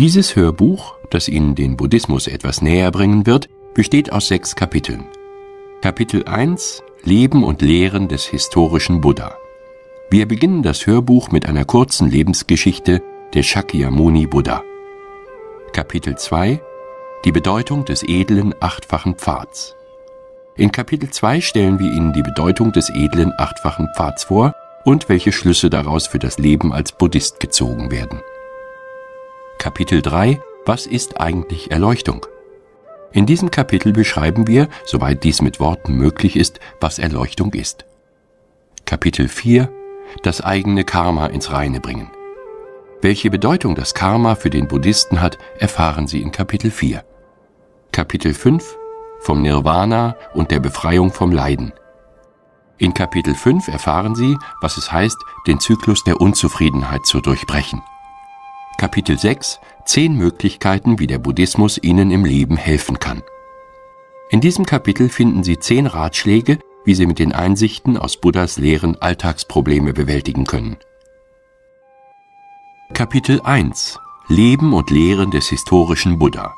Dieses Hörbuch, das Ihnen den Buddhismus etwas näher bringen wird, besteht aus sechs Kapiteln. Kapitel 1 Leben und Lehren des historischen Buddha. Wir beginnen das Hörbuch mit einer kurzen Lebensgeschichte der Shakyamuni Buddha. Kapitel 2 Die Bedeutung des edlen achtfachen Pfads. In Kapitel 2 stellen wir Ihnen die Bedeutung des edlen achtfachen Pfads vor und welche Schlüsse daraus für das Leben als Buddhist gezogen werden. Kapitel 3 Was ist eigentlich Erleuchtung? In diesem Kapitel beschreiben wir, soweit dies mit Worten möglich ist, was Erleuchtung ist. Kapitel 4 Das eigene Karma ins Reine bringen. Welche Bedeutung das Karma für den Buddhisten hat, erfahren Sie in Kapitel 4. Kapitel 5 Vom Nirvana und der Befreiung vom Leiden. In Kapitel 5 erfahren Sie, was es heißt, den Zyklus der Unzufriedenheit zu durchbrechen. Kapitel 6 Zehn Möglichkeiten, wie der Buddhismus Ihnen im Leben helfen kann. In diesem Kapitel finden Sie zehn Ratschläge, wie Sie mit den Einsichten aus Buddhas Lehren Alltagsprobleme bewältigen können. Kapitel 1 Leben und Lehren des historischen Buddha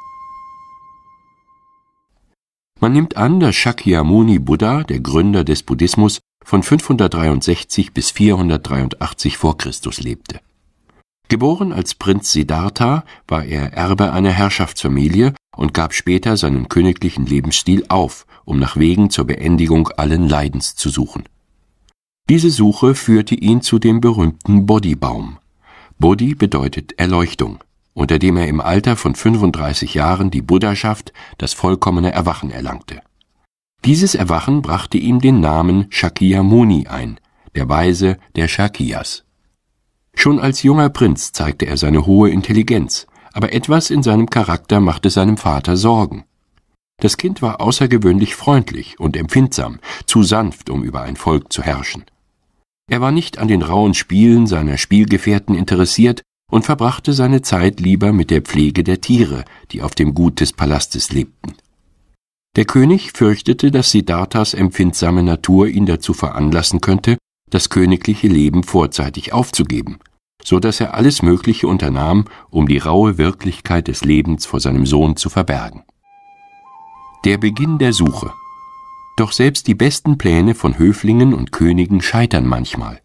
Man nimmt an, dass Shakyamuni Buddha, der Gründer des Buddhismus, von 563 bis 483 vor Christus lebte. Geboren als Prinz Siddhartha war er Erbe einer Herrschaftsfamilie und gab später seinen königlichen Lebensstil auf, um nach Wegen zur Beendigung allen Leidens zu suchen. Diese Suche führte ihn zu dem berühmten Bodhi-Baum. Bodhi bedeutet Erleuchtung, unter dem er im Alter von 35 Jahren die Buddhaschaft, das vollkommene Erwachen erlangte. Dieses Erwachen brachte ihm den Namen Shakyamuni ein, der Weise der Shakyas Schon als junger Prinz zeigte er seine hohe Intelligenz, aber etwas in seinem Charakter machte seinem Vater Sorgen. Das Kind war außergewöhnlich freundlich und empfindsam, zu sanft, um über ein Volk zu herrschen. Er war nicht an den rauen Spielen seiner Spielgefährten interessiert und verbrachte seine Zeit lieber mit der Pflege der Tiere, die auf dem Gut des Palastes lebten. Der König fürchtete, dass Siddharthas empfindsame Natur ihn dazu veranlassen könnte, das königliche Leben vorzeitig aufzugeben so dass er alles Mögliche unternahm, um die raue Wirklichkeit des Lebens vor seinem Sohn zu verbergen. Der Beginn der Suche. Doch selbst die besten Pläne von Höflingen und Königen scheitern manchmal.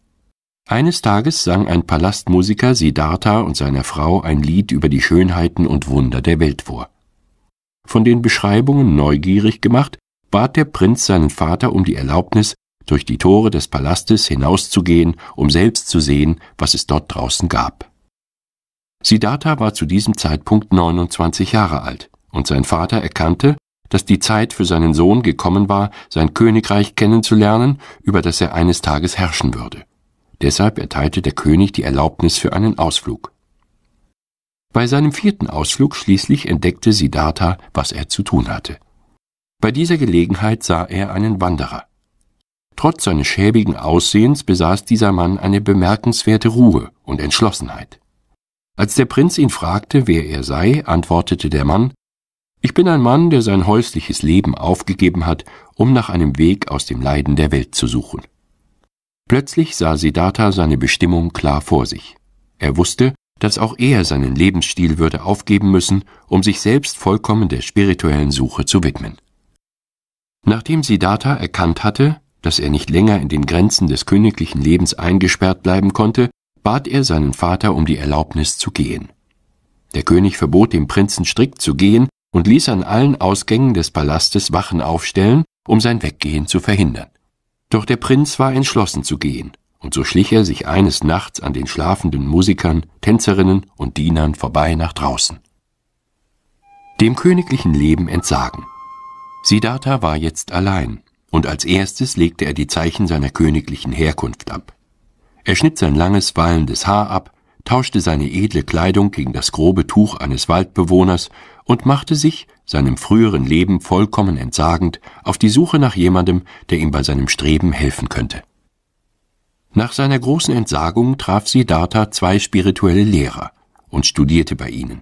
Eines Tages sang ein Palastmusiker Siddhartha und seiner Frau ein Lied über die Schönheiten und Wunder der Welt vor. Von den Beschreibungen neugierig gemacht, bat der Prinz seinen Vater um die Erlaubnis, durch die Tore des Palastes hinauszugehen, um selbst zu sehen, was es dort draußen gab. Siddhartha war zu diesem Zeitpunkt 29 Jahre alt, und sein Vater erkannte, dass die Zeit für seinen Sohn gekommen war, sein Königreich kennenzulernen, über das er eines Tages herrschen würde. Deshalb erteilte der König die Erlaubnis für einen Ausflug. Bei seinem vierten Ausflug schließlich entdeckte Siddhartha, was er zu tun hatte. Bei dieser Gelegenheit sah er einen Wanderer. Trotz seines schäbigen Aussehens besaß dieser Mann eine bemerkenswerte Ruhe und Entschlossenheit. Als der Prinz ihn fragte, wer er sei, antwortete der Mann Ich bin ein Mann, der sein häusliches Leben aufgegeben hat, um nach einem Weg aus dem Leiden der Welt zu suchen. Plötzlich sah Siddhartha seine Bestimmung klar vor sich. Er wusste, dass auch er seinen Lebensstil würde aufgeben müssen, um sich selbst vollkommen der spirituellen Suche zu widmen. Nachdem Siddhartha erkannt hatte, dass er nicht länger in den Grenzen des königlichen Lebens eingesperrt bleiben konnte, bat er seinen Vater um die Erlaubnis zu gehen. Der König verbot dem Prinzen strikt zu gehen und ließ an allen Ausgängen des Palastes Wachen aufstellen, um sein Weggehen zu verhindern. Doch der Prinz war entschlossen zu gehen, und so schlich er sich eines Nachts an den schlafenden Musikern, Tänzerinnen und Dienern vorbei nach draußen. Dem königlichen Leben entsagen. Siddhartha war jetzt allein und als erstes legte er die Zeichen seiner königlichen Herkunft ab. Er schnitt sein langes, wallendes Haar ab, tauschte seine edle Kleidung gegen das grobe Tuch eines Waldbewohners und machte sich, seinem früheren Leben vollkommen entsagend, auf die Suche nach jemandem, der ihm bei seinem Streben helfen könnte. Nach seiner großen Entsagung traf Siddhartha zwei spirituelle Lehrer und studierte bei ihnen.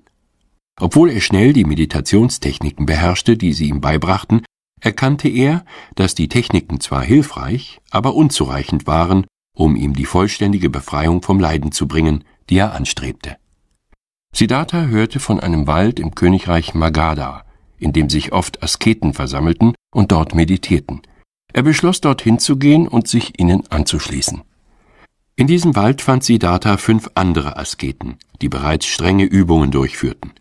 Obwohl er schnell die Meditationstechniken beherrschte, die sie ihm beibrachten, erkannte er, dass die Techniken zwar hilfreich, aber unzureichend waren, um ihm die vollständige Befreiung vom Leiden zu bringen, die er anstrebte. Siddhartha hörte von einem Wald im Königreich Magadha, in dem sich oft Asketen versammelten und dort meditierten. Er beschloss, dorthin zu gehen und sich ihnen anzuschließen. In diesem Wald fand Siddhartha fünf andere Asketen, die bereits strenge Übungen durchführten.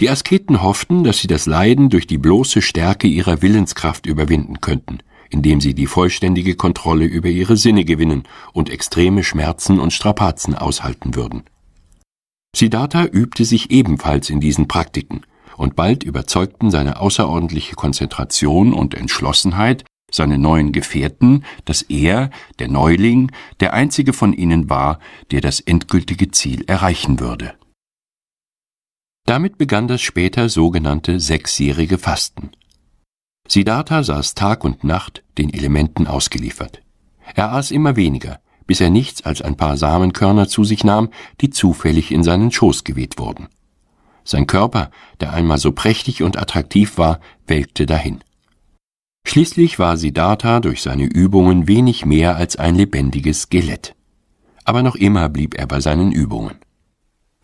Die Asketen hofften, dass sie das Leiden durch die bloße Stärke ihrer Willenskraft überwinden könnten, indem sie die vollständige Kontrolle über ihre Sinne gewinnen und extreme Schmerzen und Strapazen aushalten würden. Siddhartha übte sich ebenfalls in diesen Praktiken, und bald überzeugten seine außerordentliche Konzentration und Entschlossenheit seine neuen Gefährten, dass er, der Neuling, der einzige von ihnen war, der das endgültige Ziel erreichen würde. Damit begann das später sogenannte sechsjährige Fasten. Siddhartha saß Tag und Nacht den Elementen ausgeliefert. Er aß immer weniger, bis er nichts als ein paar Samenkörner zu sich nahm, die zufällig in seinen Schoß geweht wurden. Sein Körper, der einmal so prächtig und attraktiv war, welkte dahin. Schließlich war Siddhartha durch seine Übungen wenig mehr als ein lebendiges Skelett. Aber noch immer blieb er bei seinen Übungen.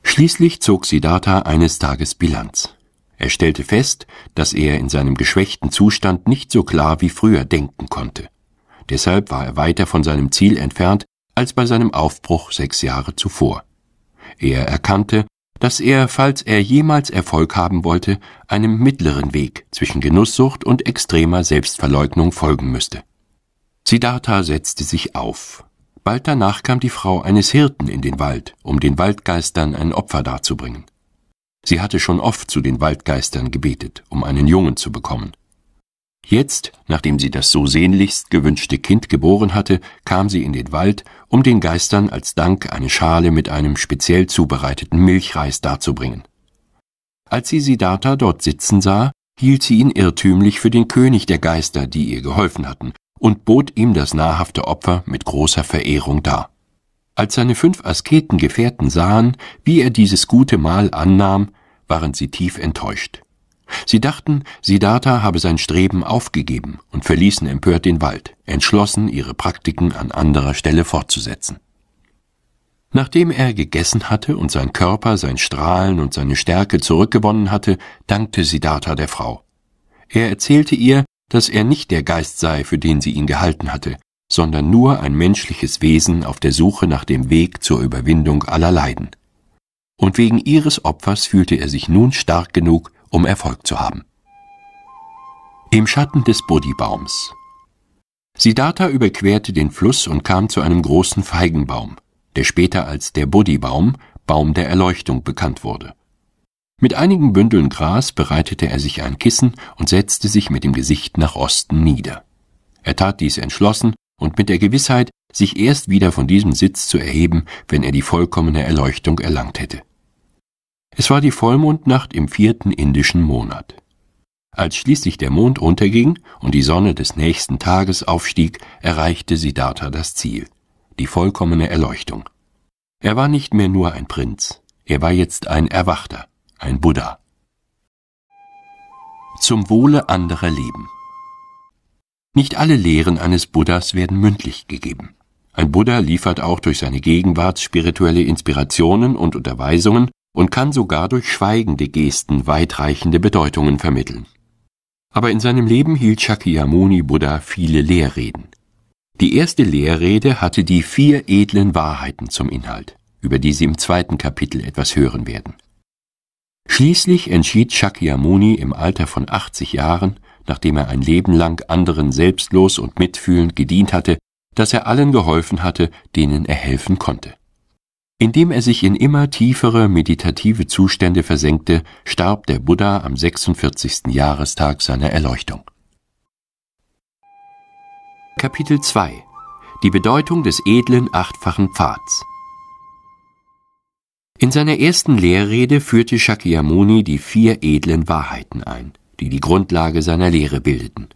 Schließlich zog Siddhartha eines Tages Bilanz. Er stellte fest, dass er in seinem geschwächten Zustand nicht so klar wie früher denken konnte. Deshalb war er weiter von seinem Ziel entfernt als bei seinem Aufbruch sechs Jahre zuvor. Er erkannte, dass er, falls er jemals Erfolg haben wollte, einem mittleren Weg zwischen Genusssucht und extremer Selbstverleugnung folgen müsste. Siddhartha setzte sich auf, Bald danach kam die Frau eines Hirten in den Wald, um den Waldgeistern ein Opfer darzubringen. Sie hatte schon oft zu den Waldgeistern gebetet, um einen Jungen zu bekommen. Jetzt, nachdem sie das so sehnlichst gewünschte Kind geboren hatte, kam sie in den Wald, um den Geistern als Dank eine Schale mit einem speziell zubereiteten Milchreis darzubringen. Als sie Siddhartha dort sitzen sah, hielt sie ihn irrtümlich für den König der Geister, die ihr geholfen hatten, und bot ihm das nahrhafte Opfer mit großer Verehrung dar. Als seine fünf Asketengefährten sahen, wie er dieses gute Mahl annahm, waren sie tief enttäuscht. Sie dachten, Siddhartha habe sein Streben aufgegeben und verließen empört den Wald, entschlossen, ihre Praktiken an anderer Stelle fortzusetzen. Nachdem er gegessen hatte und sein Körper sein Strahlen und seine Stärke zurückgewonnen hatte, dankte Siddhartha der Frau. Er erzählte ihr, dass er nicht der Geist sei, für den sie ihn gehalten hatte, sondern nur ein menschliches Wesen auf der Suche nach dem Weg zur Überwindung aller Leiden. Und wegen ihres Opfers fühlte er sich nun stark genug, um Erfolg zu haben. Im Schatten des Bodhibaums. Siddhartha überquerte den Fluss und kam zu einem großen Feigenbaum, der später als der Bodhibaum, Baum der Erleuchtung, bekannt wurde. Mit einigen Bündeln Gras bereitete er sich ein Kissen und setzte sich mit dem Gesicht nach Osten nieder. Er tat dies entschlossen und mit der Gewissheit, sich erst wieder von diesem Sitz zu erheben, wenn er die vollkommene Erleuchtung erlangt hätte. Es war die Vollmondnacht im vierten indischen Monat. Als schließlich der Mond unterging und die Sonne des nächsten Tages aufstieg, erreichte Siddhartha das Ziel, die vollkommene Erleuchtung. Er war nicht mehr nur ein Prinz, er war jetzt ein Erwachter ein Buddha. Zum Wohle anderer Leben. Nicht alle Lehren eines Buddhas werden mündlich gegeben. Ein Buddha liefert auch durch seine Gegenwart spirituelle Inspirationen und Unterweisungen und kann sogar durch schweigende Gesten weitreichende Bedeutungen vermitteln. Aber in seinem Leben hielt Shakyamuni Buddha viele Lehrreden. Die erste Lehrrede hatte die vier edlen Wahrheiten zum Inhalt, über die Sie im zweiten Kapitel etwas hören werden. Schließlich entschied Shakyamuni im Alter von 80 Jahren, nachdem er ein Leben lang anderen selbstlos und mitfühlend gedient hatte, dass er allen geholfen hatte, denen er helfen konnte. Indem er sich in immer tiefere meditative Zustände versenkte, starb der Buddha am 46. Jahrestag seiner Erleuchtung. Kapitel 2 Die Bedeutung des edlen achtfachen Pfads in seiner ersten Lehrrede führte Shakyamuni die vier edlen Wahrheiten ein, die die Grundlage seiner Lehre bildeten.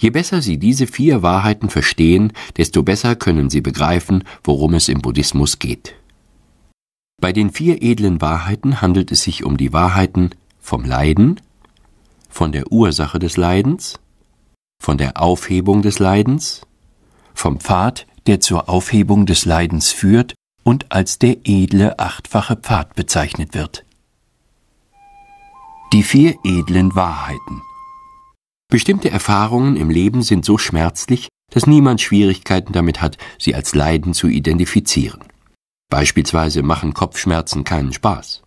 Je besser Sie diese vier Wahrheiten verstehen, desto besser können Sie begreifen, worum es im Buddhismus geht. Bei den vier edlen Wahrheiten handelt es sich um die Wahrheiten vom Leiden, von der Ursache des Leidens, von der Aufhebung des Leidens, vom Pfad, der zur Aufhebung des Leidens führt und als der edle achtfache Pfad bezeichnet wird. Die vier edlen Wahrheiten Bestimmte Erfahrungen im Leben sind so schmerzlich, dass niemand Schwierigkeiten damit hat, sie als Leiden zu identifizieren. Beispielsweise machen Kopfschmerzen keinen Spaß.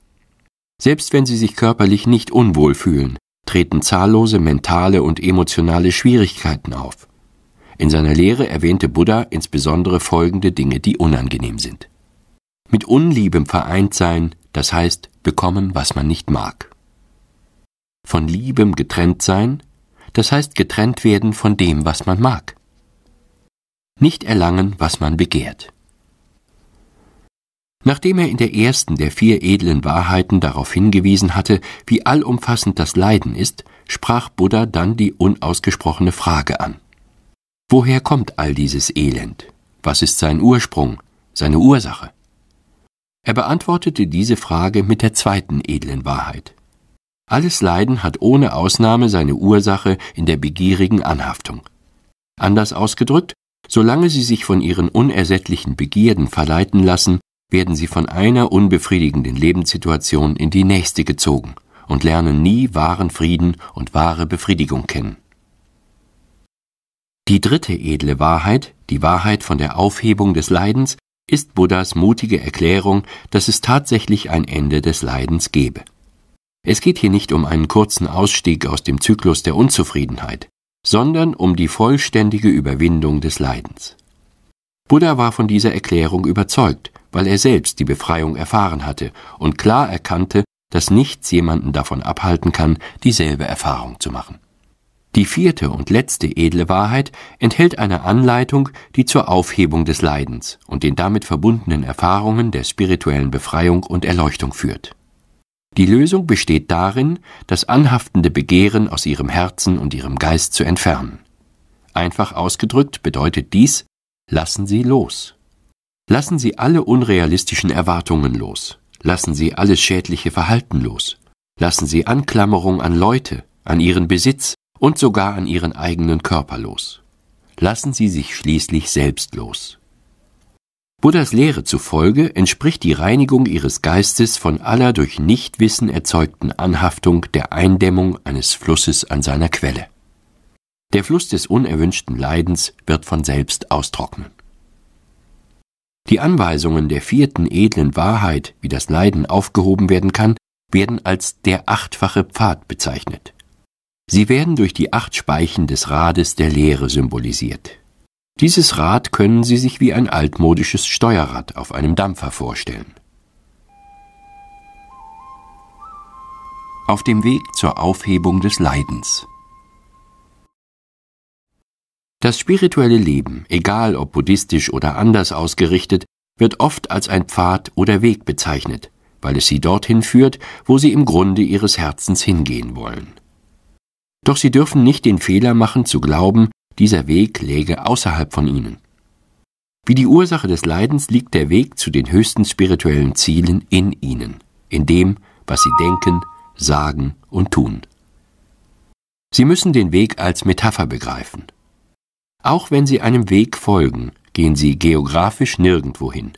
Selbst wenn sie sich körperlich nicht unwohl fühlen, treten zahllose mentale und emotionale Schwierigkeiten auf. In seiner Lehre erwähnte Buddha insbesondere folgende Dinge, die unangenehm sind mit Unliebem vereint sein, das heißt bekommen, was man nicht mag. Von Liebem getrennt sein, das heißt getrennt werden von dem, was man mag. Nicht erlangen, was man begehrt. Nachdem er in der ersten der vier edlen Wahrheiten darauf hingewiesen hatte, wie allumfassend das Leiden ist, sprach Buddha dann die unausgesprochene Frage an. Woher kommt all dieses Elend? Was ist sein Ursprung, seine Ursache? Er beantwortete diese Frage mit der zweiten edlen Wahrheit. Alles Leiden hat ohne Ausnahme seine Ursache in der begierigen Anhaftung. Anders ausgedrückt, solange sie sich von ihren unersättlichen Begierden verleiten lassen, werden sie von einer unbefriedigenden Lebenssituation in die nächste gezogen und lernen nie wahren Frieden und wahre Befriedigung kennen. Die dritte edle Wahrheit, die Wahrheit von der Aufhebung des Leidens, ist Buddhas mutige Erklärung, dass es tatsächlich ein Ende des Leidens gebe. Es geht hier nicht um einen kurzen Ausstieg aus dem Zyklus der Unzufriedenheit, sondern um die vollständige Überwindung des Leidens. Buddha war von dieser Erklärung überzeugt, weil er selbst die Befreiung erfahren hatte und klar erkannte, dass nichts jemanden davon abhalten kann, dieselbe Erfahrung zu machen. Die vierte und letzte edle Wahrheit enthält eine Anleitung, die zur Aufhebung des Leidens und den damit verbundenen Erfahrungen der spirituellen Befreiung und Erleuchtung führt. Die Lösung besteht darin, das anhaftende Begehren aus ihrem Herzen und ihrem Geist zu entfernen. Einfach ausgedrückt bedeutet dies, lassen Sie los. Lassen Sie alle unrealistischen Erwartungen los. Lassen Sie alles schädliche Verhalten los. Lassen Sie Anklammerung an Leute, an ihren Besitz, und sogar an ihren eigenen Körper los. Lassen sie sich schließlich selbst los. Buddhas Lehre zufolge entspricht die Reinigung ihres Geistes von aller durch Nichtwissen erzeugten Anhaftung der Eindämmung eines Flusses an seiner Quelle. Der Fluss des unerwünschten Leidens wird von selbst austrocknen. Die Anweisungen der vierten edlen Wahrheit, wie das Leiden aufgehoben werden kann, werden als der achtfache Pfad bezeichnet. Sie werden durch die acht Speichen des Rades der Lehre symbolisiert. Dieses Rad können Sie sich wie ein altmodisches Steuerrad auf einem Dampfer vorstellen. Auf dem Weg zur Aufhebung des Leidens. Das spirituelle Leben, egal ob buddhistisch oder anders ausgerichtet, wird oft als ein Pfad oder Weg bezeichnet, weil es sie dorthin führt, wo sie im Grunde ihres Herzens hingehen wollen. Doch sie dürfen nicht den Fehler machen zu glauben, dieser Weg läge außerhalb von ihnen. Wie die Ursache des Leidens liegt der Weg zu den höchsten spirituellen Zielen in ihnen, in dem, was sie denken, sagen und tun. Sie müssen den Weg als Metapher begreifen. Auch wenn sie einem Weg folgen, gehen sie geografisch nirgendwo hin.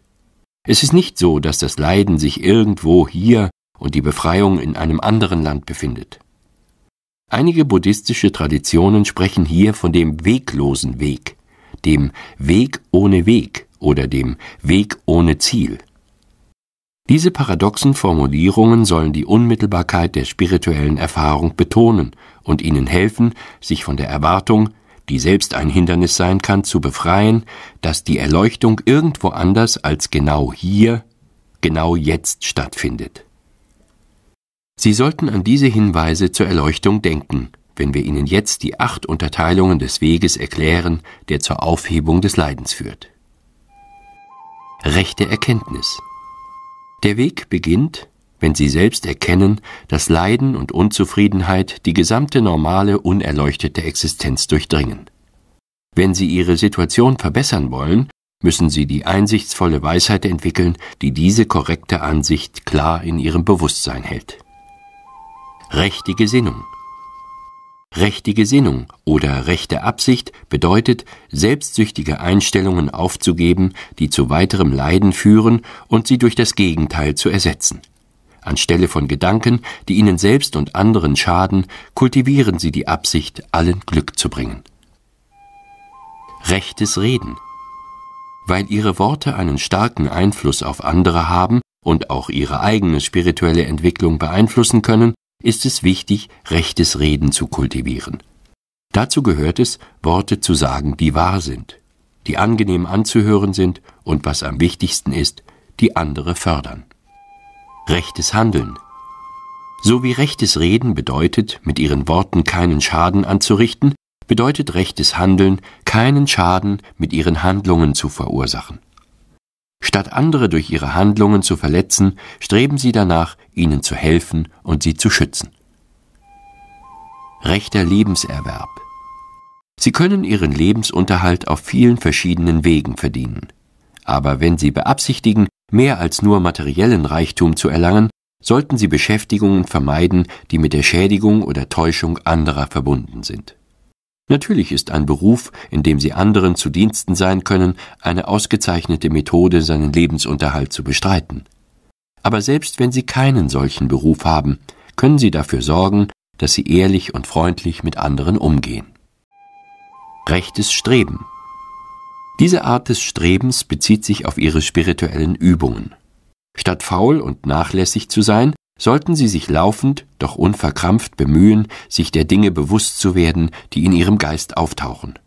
Es ist nicht so, dass das Leiden sich irgendwo hier und die Befreiung in einem anderen Land befindet. Einige buddhistische Traditionen sprechen hier von dem weglosen Weg, dem Weg ohne Weg oder dem Weg ohne Ziel. Diese paradoxen Formulierungen sollen die Unmittelbarkeit der spirituellen Erfahrung betonen und ihnen helfen, sich von der Erwartung, die selbst ein Hindernis sein kann, zu befreien, dass die Erleuchtung irgendwo anders als genau hier, genau jetzt stattfindet. Sie sollten an diese Hinweise zur Erleuchtung denken, wenn wir Ihnen jetzt die acht Unterteilungen des Weges erklären, der zur Aufhebung des Leidens führt. Rechte Erkenntnis. Der Weg beginnt, wenn Sie selbst erkennen, dass Leiden und Unzufriedenheit die gesamte normale, unerleuchtete Existenz durchdringen. Wenn Sie Ihre Situation verbessern wollen, müssen Sie die einsichtsvolle Weisheit entwickeln, die diese korrekte Ansicht klar in Ihrem Bewusstsein hält rechte Gesinnung. Rechte Gesinnung oder rechte Absicht bedeutet, selbstsüchtige Einstellungen aufzugeben, die zu weiterem Leiden führen und sie durch das Gegenteil zu ersetzen. Anstelle von Gedanken, die ihnen selbst und anderen schaden, kultivieren sie die Absicht, allen Glück zu bringen. Rechtes Reden. Weil ihre Worte einen starken Einfluss auf andere haben und auch ihre eigene spirituelle Entwicklung beeinflussen können, ist es wichtig, rechtes Reden zu kultivieren. Dazu gehört es, Worte zu sagen, die wahr sind, die angenehm anzuhören sind und was am wichtigsten ist, die andere fördern. Rechtes Handeln. So wie rechtes Reden bedeutet, mit ihren Worten keinen Schaden anzurichten, bedeutet rechtes Handeln, keinen Schaden mit ihren Handlungen zu verursachen. Statt andere durch ihre Handlungen zu verletzen, streben sie danach, ihnen zu helfen und sie zu schützen. Rechter Lebenserwerb. Sie können ihren Lebensunterhalt auf vielen verschiedenen Wegen verdienen. Aber wenn sie beabsichtigen, mehr als nur materiellen Reichtum zu erlangen, sollten sie Beschäftigungen vermeiden, die mit der Schädigung oder Täuschung anderer verbunden sind. Natürlich ist ein Beruf, in dem sie anderen zu Diensten sein können, eine ausgezeichnete Methode, seinen Lebensunterhalt zu bestreiten. Aber selbst wenn sie keinen solchen Beruf haben, können sie dafür sorgen, dass sie ehrlich und freundlich mit anderen umgehen. Rechtes Streben. Diese Art des Strebens bezieht sich auf ihre spirituellen Übungen. Statt faul und nachlässig zu sein, sollten sie sich laufend, doch unverkrampft bemühen, sich der Dinge bewusst zu werden, die in ihrem Geist auftauchen.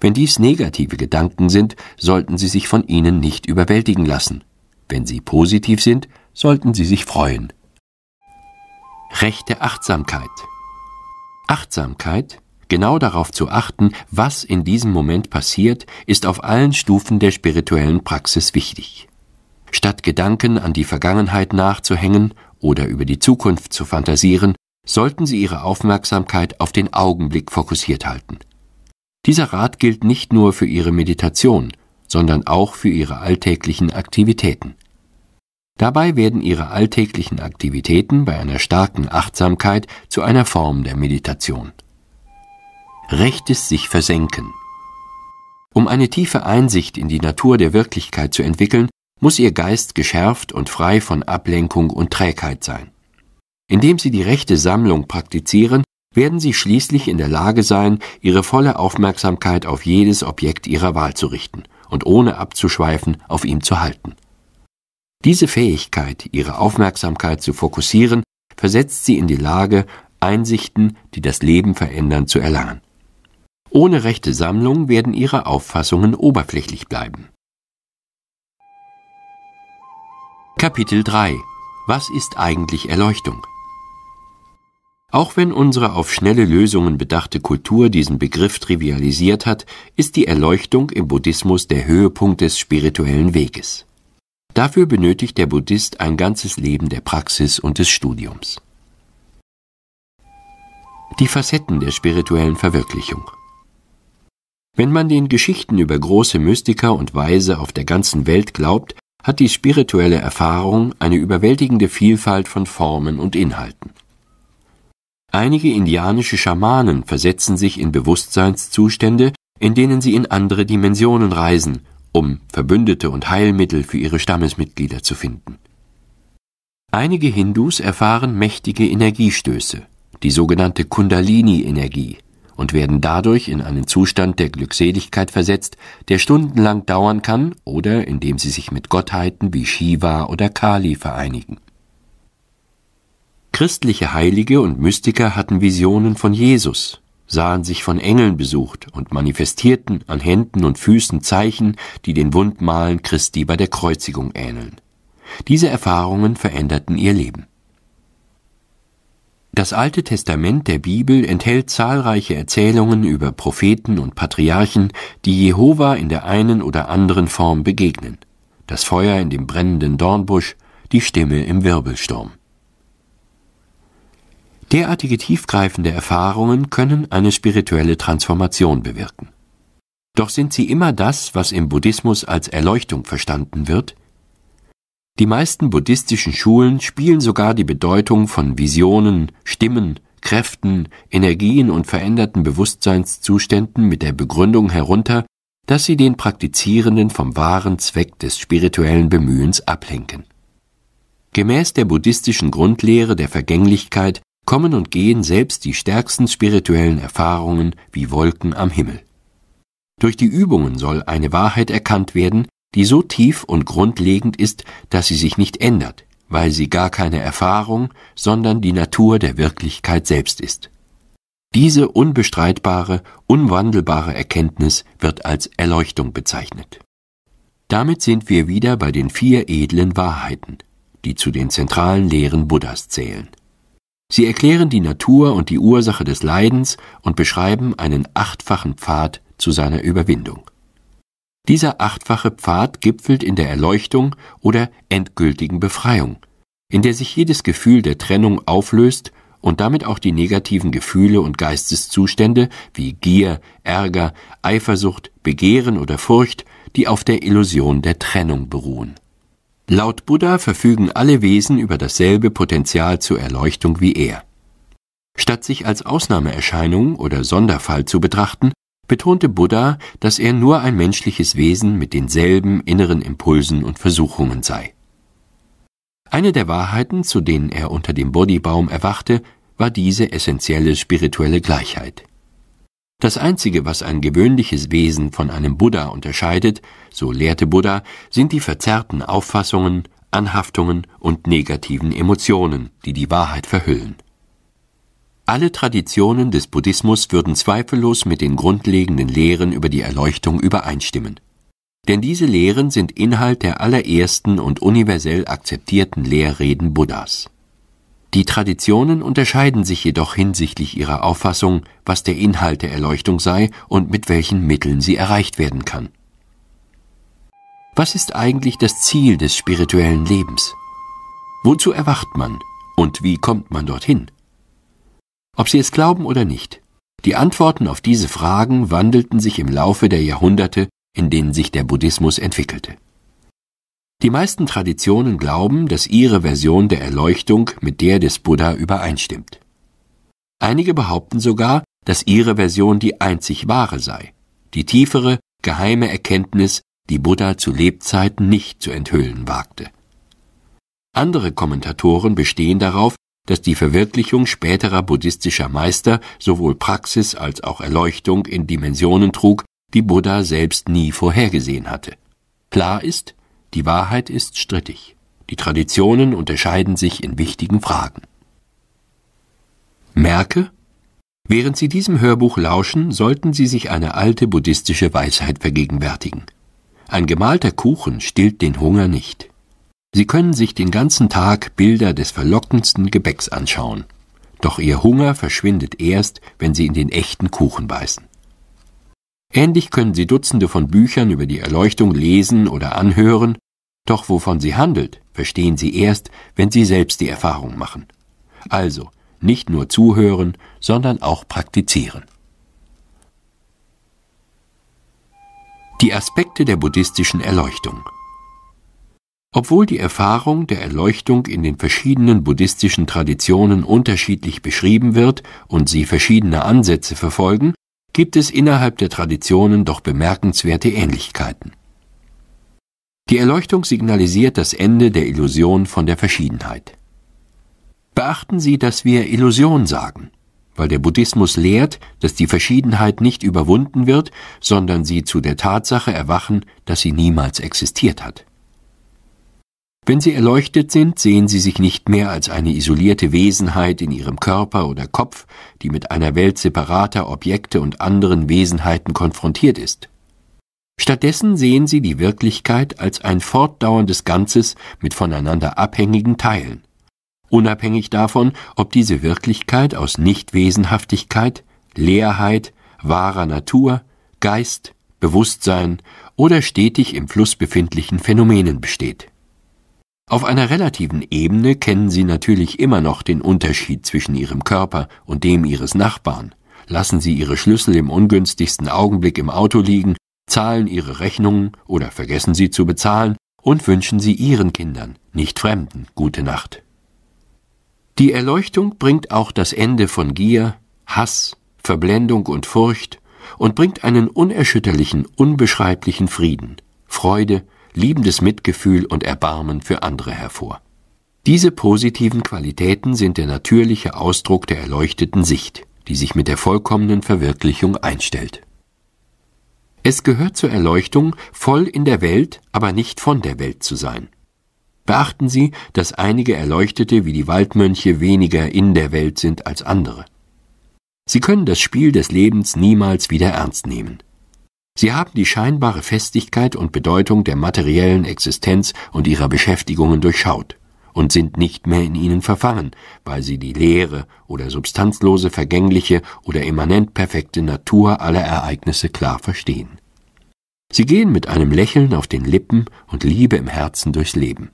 Wenn dies negative Gedanken sind, sollten sie sich von ihnen nicht überwältigen lassen. Wenn sie positiv sind, sollten sie sich freuen. Rechte Achtsamkeit. Achtsamkeit, genau darauf zu achten, was in diesem Moment passiert, ist auf allen Stufen der spirituellen Praxis wichtig. Statt Gedanken an die Vergangenheit nachzuhängen oder über die Zukunft zu fantasieren, sollten Sie Ihre Aufmerksamkeit auf den Augenblick fokussiert halten. Dieser Rat gilt nicht nur für Ihre Meditation, sondern auch für Ihre alltäglichen Aktivitäten. Dabei werden Ihre alltäglichen Aktivitäten bei einer starken Achtsamkeit zu einer Form der Meditation. Rechtes sich versenken. Um eine tiefe Einsicht in die Natur der Wirklichkeit zu entwickeln, muss ihr Geist geschärft und frei von Ablenkung und Trägheit sein. Indem sie die rechte Sammlung praktizieren, werden sie schließlich in der Lage sein, ihre volle Aufmerksamkeit auf jedes Objekt ihrer Wahl zu richten und ohne abzuschweifen auf ihm zu halten. Diese Fähigkeit, ihre Aufmerksamkeit zu fokussieren, versetzt sie in die Lage, Einsichten, die das Leben verändern, zu erlangen. Ohne rechte Sammlung werden ihre Auffassungen oberflächlich bleiben. Kapitel 3 Was ist eigentlich Erleuchtung? Auch wenn unsere auf schnelle Lösungen bedachte Kultur diesen Begriff trivialisiert hat, ist die Erleuchtung im Buddhismus der Höhepunkt des spirituellen Weges. Dafür benötigt der Buddhist ein ganzes Leben der Praxis und des Studiums. Die Facetten der spirituellen Verwirklichung. Wenn man den Geschichten über große Mystiker und Weise auf der ganzen Welt glaubt, hat die spirituelle Erfahrung eine überwältigende Vielfalt von Formen und Inhalten. Einige indianische Schamanen versetzen sich in Bewusstseinszustände, in denen sie in andere Dimensionen reisen, um Verbündete und Heilmittel für ihre Stammesmitglieder zu finden. Einige Hindus erfahren mächtige Energiestöße, die sogenannte Kundalini-Energie, und werden dadurch in einen Zustand der Glückseligkeit versetzt, der stundenlang dauern kann oder indem sie sich mit Gottheiten wie Shiva oder Kali vereinigen. Christliche Heilige und Mystiker hatten Visionen von Jesus, sahen sich von Engeln besucht und manifestierten an Händen und Füßen Zeichen, die den Wundmalen Christi bei der Kreuzigung ähneln. Diese Erfahrungen veränderten ihr Leben. Das Alte Testament der Bibel enthält zahlreiche Erzählungen über Propheten und Patriarchen, die Jehova in der einen oder anderen Form begegnen. Das Feuer in dem brennenden Dornbusch, die Stimme im Wirbelsturm. Derartige tiefgreifende Erfahrungen können eine spirituelle Transformation bewirken. Doch sind sie immer das, was im Buddhismus als Erleuchtung verstanden wird, die meisten buddhistischen Schulen spielen sogar die Bedeutung von Visionen, Stimmen, Kräften, Energien und veränderten Bewusstseinszuständen mit der Begründung herunter, dass sie den Praktizierenden vom wahren Zweck des spirituellen Bemühens ablenken. Gemäß der buddhistischen Grundlehre der Vergänglichkeit kommen und gehen selbst die stärksten spirituellen Erfahrungen wie Wolken am Himmel. Durch die Übungen soll eine Wahrheit erkannt werden, die so tief und grundlegend ist, dass sie sich nicht ändert, weil sie gar keine Erfahrung, sondern die Natur der Wirklichkeit selbst ist. Diese unbestreitbare, unwandelbare Erkenntnis wird als Erleuchtung bezeichnet. Damit sind wir wieder bei den vier edlen Wahrheiten, die zu den zentralen Lehren Buddhas zählen. Sie erklären die Natur und die Ursache des Leidens und beschreiben einen achtfachen Pfad zu seiner Überwindung. Dieser achtfache Pfad gipfelt in der Erleuchtung oder endgültigen Befreiung, in der sich jedes Gefühl der Trennung auflöst und damit auch die negativen Gefühle und Geisteszustände wie Gier, Ärger, Eifersucht, Begehren oder Furcht, die auf der Illusion der Trennung beruhen. Laut Buddha verfügen alle Wesen über dasselbe Potenzial zur Erleuchtung wie er. Statt sich als Ausnahmeerscheinung oder Sonderfall zu betrachten, betonte Buddha, dass er nur ein menschliches Wesen mit denselben inneren Impulsen und Versuchungen sei. Eine der Wahrheiten, zu denen er unter dem Bodhibaum erwachte, war diese essentielle spirituelle Gleichheit. Das Einzige, was ein gewöhnliches Wesen von einem Buddha unterscheidet, so lehrte Buddha, sind die verzerrten Auffassungen, Anhaftungen und negativen Emotionen, die die Wahrheit verhüllen. Alle Traditionen des Buddhismus würden zweifellos mit den grundlegenden Lehren über die Erleuchtung übereinstimmen. Denn diese Lehren sind Inhalt der allerersten und universell akzeptierten Lehrreden Buddhas. Die Traditionen unterscheiden sich jedoch hinsichtlich ihrer Auffassung, was der Inhalt der Erleuchtung sei und mit welchen Mitteln sie erreicht werden kann. Was ist eigentlich das Ziel des spirituellen Lebens? Wozu erwacht man und wie kommt man dorthin? Ob sie es glauben oder nicht, die Antworten auf diese Fragen wandelten sich im Laufe der Jahrhunderte, in denen sich der Buddhismus entwickelte. Die meisten Traditionen glauben, dass ihre Version der Erleuchtung mit der des Buddha übereinstimmt. Einige behaupten sogar, dass ihre Version die einzig wahre sei, die tiefere, geheime Erkenntnis, die Buddha zu Lebzeiten nicht zu enthüllen wagte. Andere Kommentatoren bestehen darauf, dass die Verwirklichung späterer buddhistischer Meister sowohl Praxis als auch Erleuchtung in Dimensionen trug, die Buddha selbst nie vorhergesehen hatte. Klar ist, die Wahrheit ist strittig. Die Traditionen unterscheiden sich in wichtigen Fragen. Merke, während Sie diesem Hörbuch lauschen, sollten Sie sich eine alte buddhistische Weisheit vergegenwärtigen. Ein gemalter Kuchen stillt den Hunger nicht. Sie können sich den ganzen Tag Bilder des verlockendsten Gebäcks anschauen. Doch ihr Hunger verschwindet erst, wenn sie in den echten Kuchen beißen. Ähnlich können Sie Dutzende von Büchern über die Erleuchtung lesen oder anhören, doch wovon sie handelt, verstehen Sie erst, wenn Sie selbst die Erfahrung machen. Also nicht nur zuhören, sondern auch praktizieren. Die Aspekte der buddhistischen Erleuchtung obwohl die Erfahrung der Erleuchtung in den verschiedenen buddhistischen Traditionen unterschiedlich beschrieben wird und sie verschiedene Ansätze verfolgen, gibt es innerhalb der Traditionen doch bemerkenswerte Ähnlichkeiten. Die Erleuchtung signalisiert das Ende der Illusion von der Verschiedenheit. Beachten Sie, dass wir Illusion sagen, weil der Buddhismus lehrt, dass die Verschiedenheit nicht überwunden wird, sondern sie zu der Tatsache erwachen, dass sie niemals existiert hat. Wenn sie erleuchtet sind, sehen sie sich nicht mehr als eine isolierte Wesenheit in ihrem Körper oder Kopf, die mit einer Welt separater Objekte und anderen Wesenheiten konfrontiert ist. Stattdessen sehen sie die Wirklichkeit als ein fortdauerndes Ganzes mit voneinander abhängigen Teilen, unabhängig davon, ob diese Wirklichkeit aus Nichtwesenhaftigkeit, Leerheit, wahrer Natur, Geist, Bewusstsein oder stetig im Fluss befindlichen Phänomenen besteht. Auf einer relativen Ebene kennen sie natürlich immer noch den Unterschied zwischen ihrem Körper und dem ihres Nachbarn, lassen sie ihre Schlüssel im ungünstigsten Augenblick im Auto liegen, zahlen ihre Rechnungen oder vergessen sie zu bezahlen und wünschen sie ihren Kindern, nicht Fremden, gute Nacht. Die Erleuchtung bringt auch das Ende von Gier, Hass, Verblendung und Furcht und bringt einen unerschütterlichen, unbeschreiblichen Frieden, Freude liebendes Mitgefühl und Erbarmen für andere hervor. Diese positiven Qualitäten sind der natürliche Ausdruck der erleuchteten Sicht, die sich mit der vollkommenen Verwirklichung einstellt. Es gehört zur Erleuchtung, voll in der Welt, aber nicht von der Welt zu sein. Beachten Sie, dass einige Erleuchtete wie die Waldmönche weniger in der Welt sind als andere. Sie können das Spiel des Lebens niemals wieder ernst nehmen. Sie haben die scheinbare Festigkeit und Bedeutung der materiellen Existenz und ihrer Beschäftigungen durchschaut und sind nicht mehr in ihnen verfangen, weil sie die leere oder substanzlose, vergängliche oder immanent perfekte Natur aller Ereignisse klar verstehen. Sie gehen mit einem Lächeln auf den Lippen und Liebe im Herzen durchs Leben.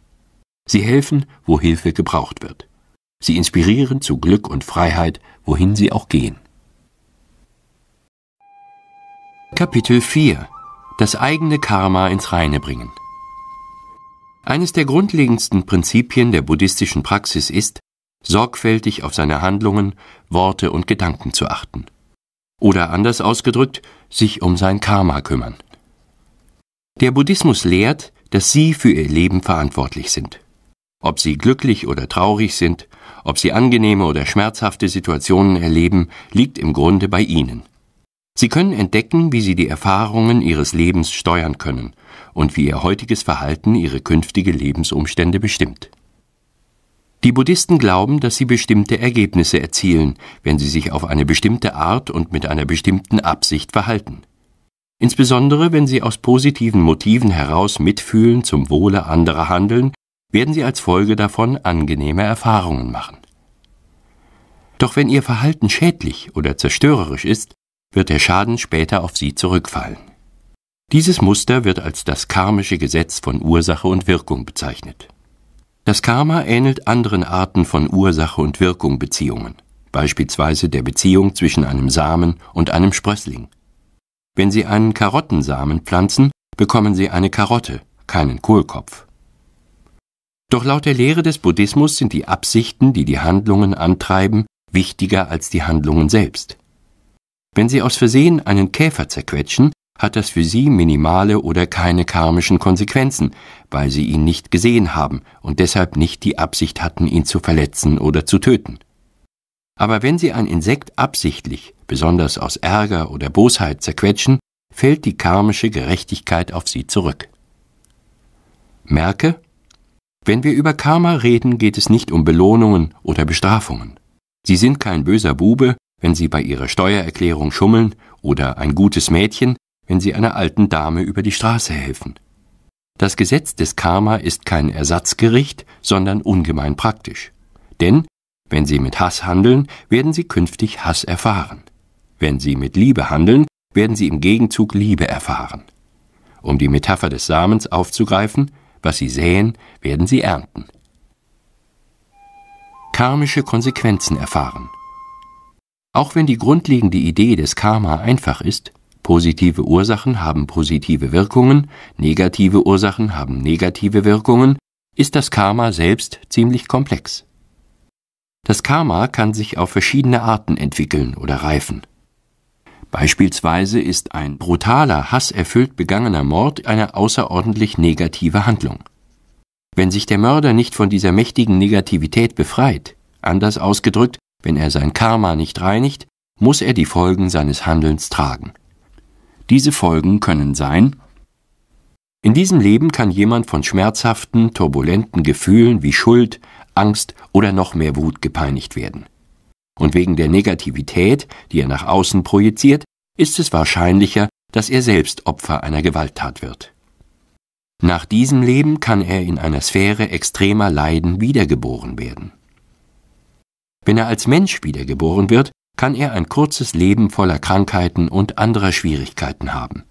Sie helfen, wo Hilfe gebraucht wird. Sie inspirieren zu Glück und Freiheit, wohin sie auch gehen. Kapitel 4 Das eigene Karma ins Reine bringen. Eines der grundlegendsten Prinzipien der buddhistischen Praxis ist, sorgfältig auf seine Handlungen, Worte und Gedanken zu achten. Oder anders ausgedrückt, sich um sein Karma kümmern. Der Buddhismus lehrt, dass sie für ihr Leben verantwortlich sind. Ob sie glücklich oder traurig sind, ob sie angenehme oder schmerzhafte Situationen erleben, liegt im Grunde bei ihnen. Sie können entdecken, wie sie die Erfahrungen ihres Lebens steuern können und wie ihr heutiges Verhalten ihre künftige Lebensumstände bestimmt. Die Buddhisten glauben, dass sie bestimmte Ergebnisse erzielen, wenn sie sich auf eine bestimmte Art und mit einer bestimmten Absicht verhalten. Insbesondere wenn sie aus positiven Motiven heraus mitfühlen zum Wohle anderer handeln, werden sie als Folge davon angenehme Erfahrungen machen. Doch wenn ihr Verhalten schädlich oder zerstörerisch ist, wird der Schaden später auf sie zurückfallen. Dieses Muster wird als das karmische Gesetz von Ursache und Wirkung bezeichnet. Das Karma ähnelt anderen Arten von Ursache- und Wirkung-Beziehungen, beispielsweise der Beziehung zwischen einem Samen und einem Sprössling. Wenn Sie einen Karottensamen pflanzen, bekommen Sie eine Karotte, keinen Kohlkopf. Doch laut der Lehre des Buddhismus sind die Absichten, die die Handlungen antreiben, wichtiger als die Handlungen selbst. Wenn Sie aus Versehen einen Käfer zerquetschen, hat das für Sie minimale oder keine karmischen Konsequenzen, weil Sie ihn nicht gesehen haben und deshalb nicht die Absicht hatten, ihn zu verletzen oder zu töten. Aber wenn Sie ein Insekt absichtlich, besonders aus Ärger oder Bosheit zerquetschen, fällt die karmische Gerechtigkeit auf Sie zurück. Merke, wenn wir über Karma reden, geht es nicht um Belohnungen oder Bestrafungen. Sie sind kein böser Bube, wenn sie bei ihrer Steuererklärung schummeln oder ein gutes Mädchen, wenn sie einer alten Dame über die Straße helfen. Das Gesetz des Karma ist kein Ersatzgericht, sondern ungemein praktisch. Denn wenn Sie mit Hass handeln, werden Sie künftig Hass erfahren. Wenn Sie mit Liebe handeln, werden Sie im Gegenzug Liebe erfahren. Um die Metapher des Samens aufzugreifen, was Sie säen, werden Sie ernten. Karmische Konsequenzen erfahren. Auch wenn die grundlegende Idee des Karma einfach ist, positive Ursachen haben positive Wirkungen, negative Ursachen haben negative Wirkungen, ist das Karma selbst ziemlich komplex. Das Karma kann sich auf verschiedene Arten entwickeln oder reifen. Beispielsweise ist ein brutaler, hasserfüllt begangener Mord eine außerordentlich negative Handlung. Wenn sich der Mörder nicht von dieser mächtigen Negativität befreit, anders ausgedrückt, wenn er sein Karma nicht reinigt, muss er die Folgen seines Handelns tragen. Diese Folgen können sein In diesem Leben kann jemand von schmerzhaften, turbulenten Gefühlen wie Schuld, Angst oder noch mehr Wut gepeinigt werden. Und wegen der Negativität, die er nach außen projiziert, ist es wahrscheinlicher, dass er selbst Opfer einer Gewalttat wird. Nach diesem Leben kann er in einer Sphäre extremer Leiden wiedergeboren werden. Wenn er als Mensch wiedergeboren wird, kann er ein kurzes Leben voller Krankheiten und anderer Schwierigkeiten haben.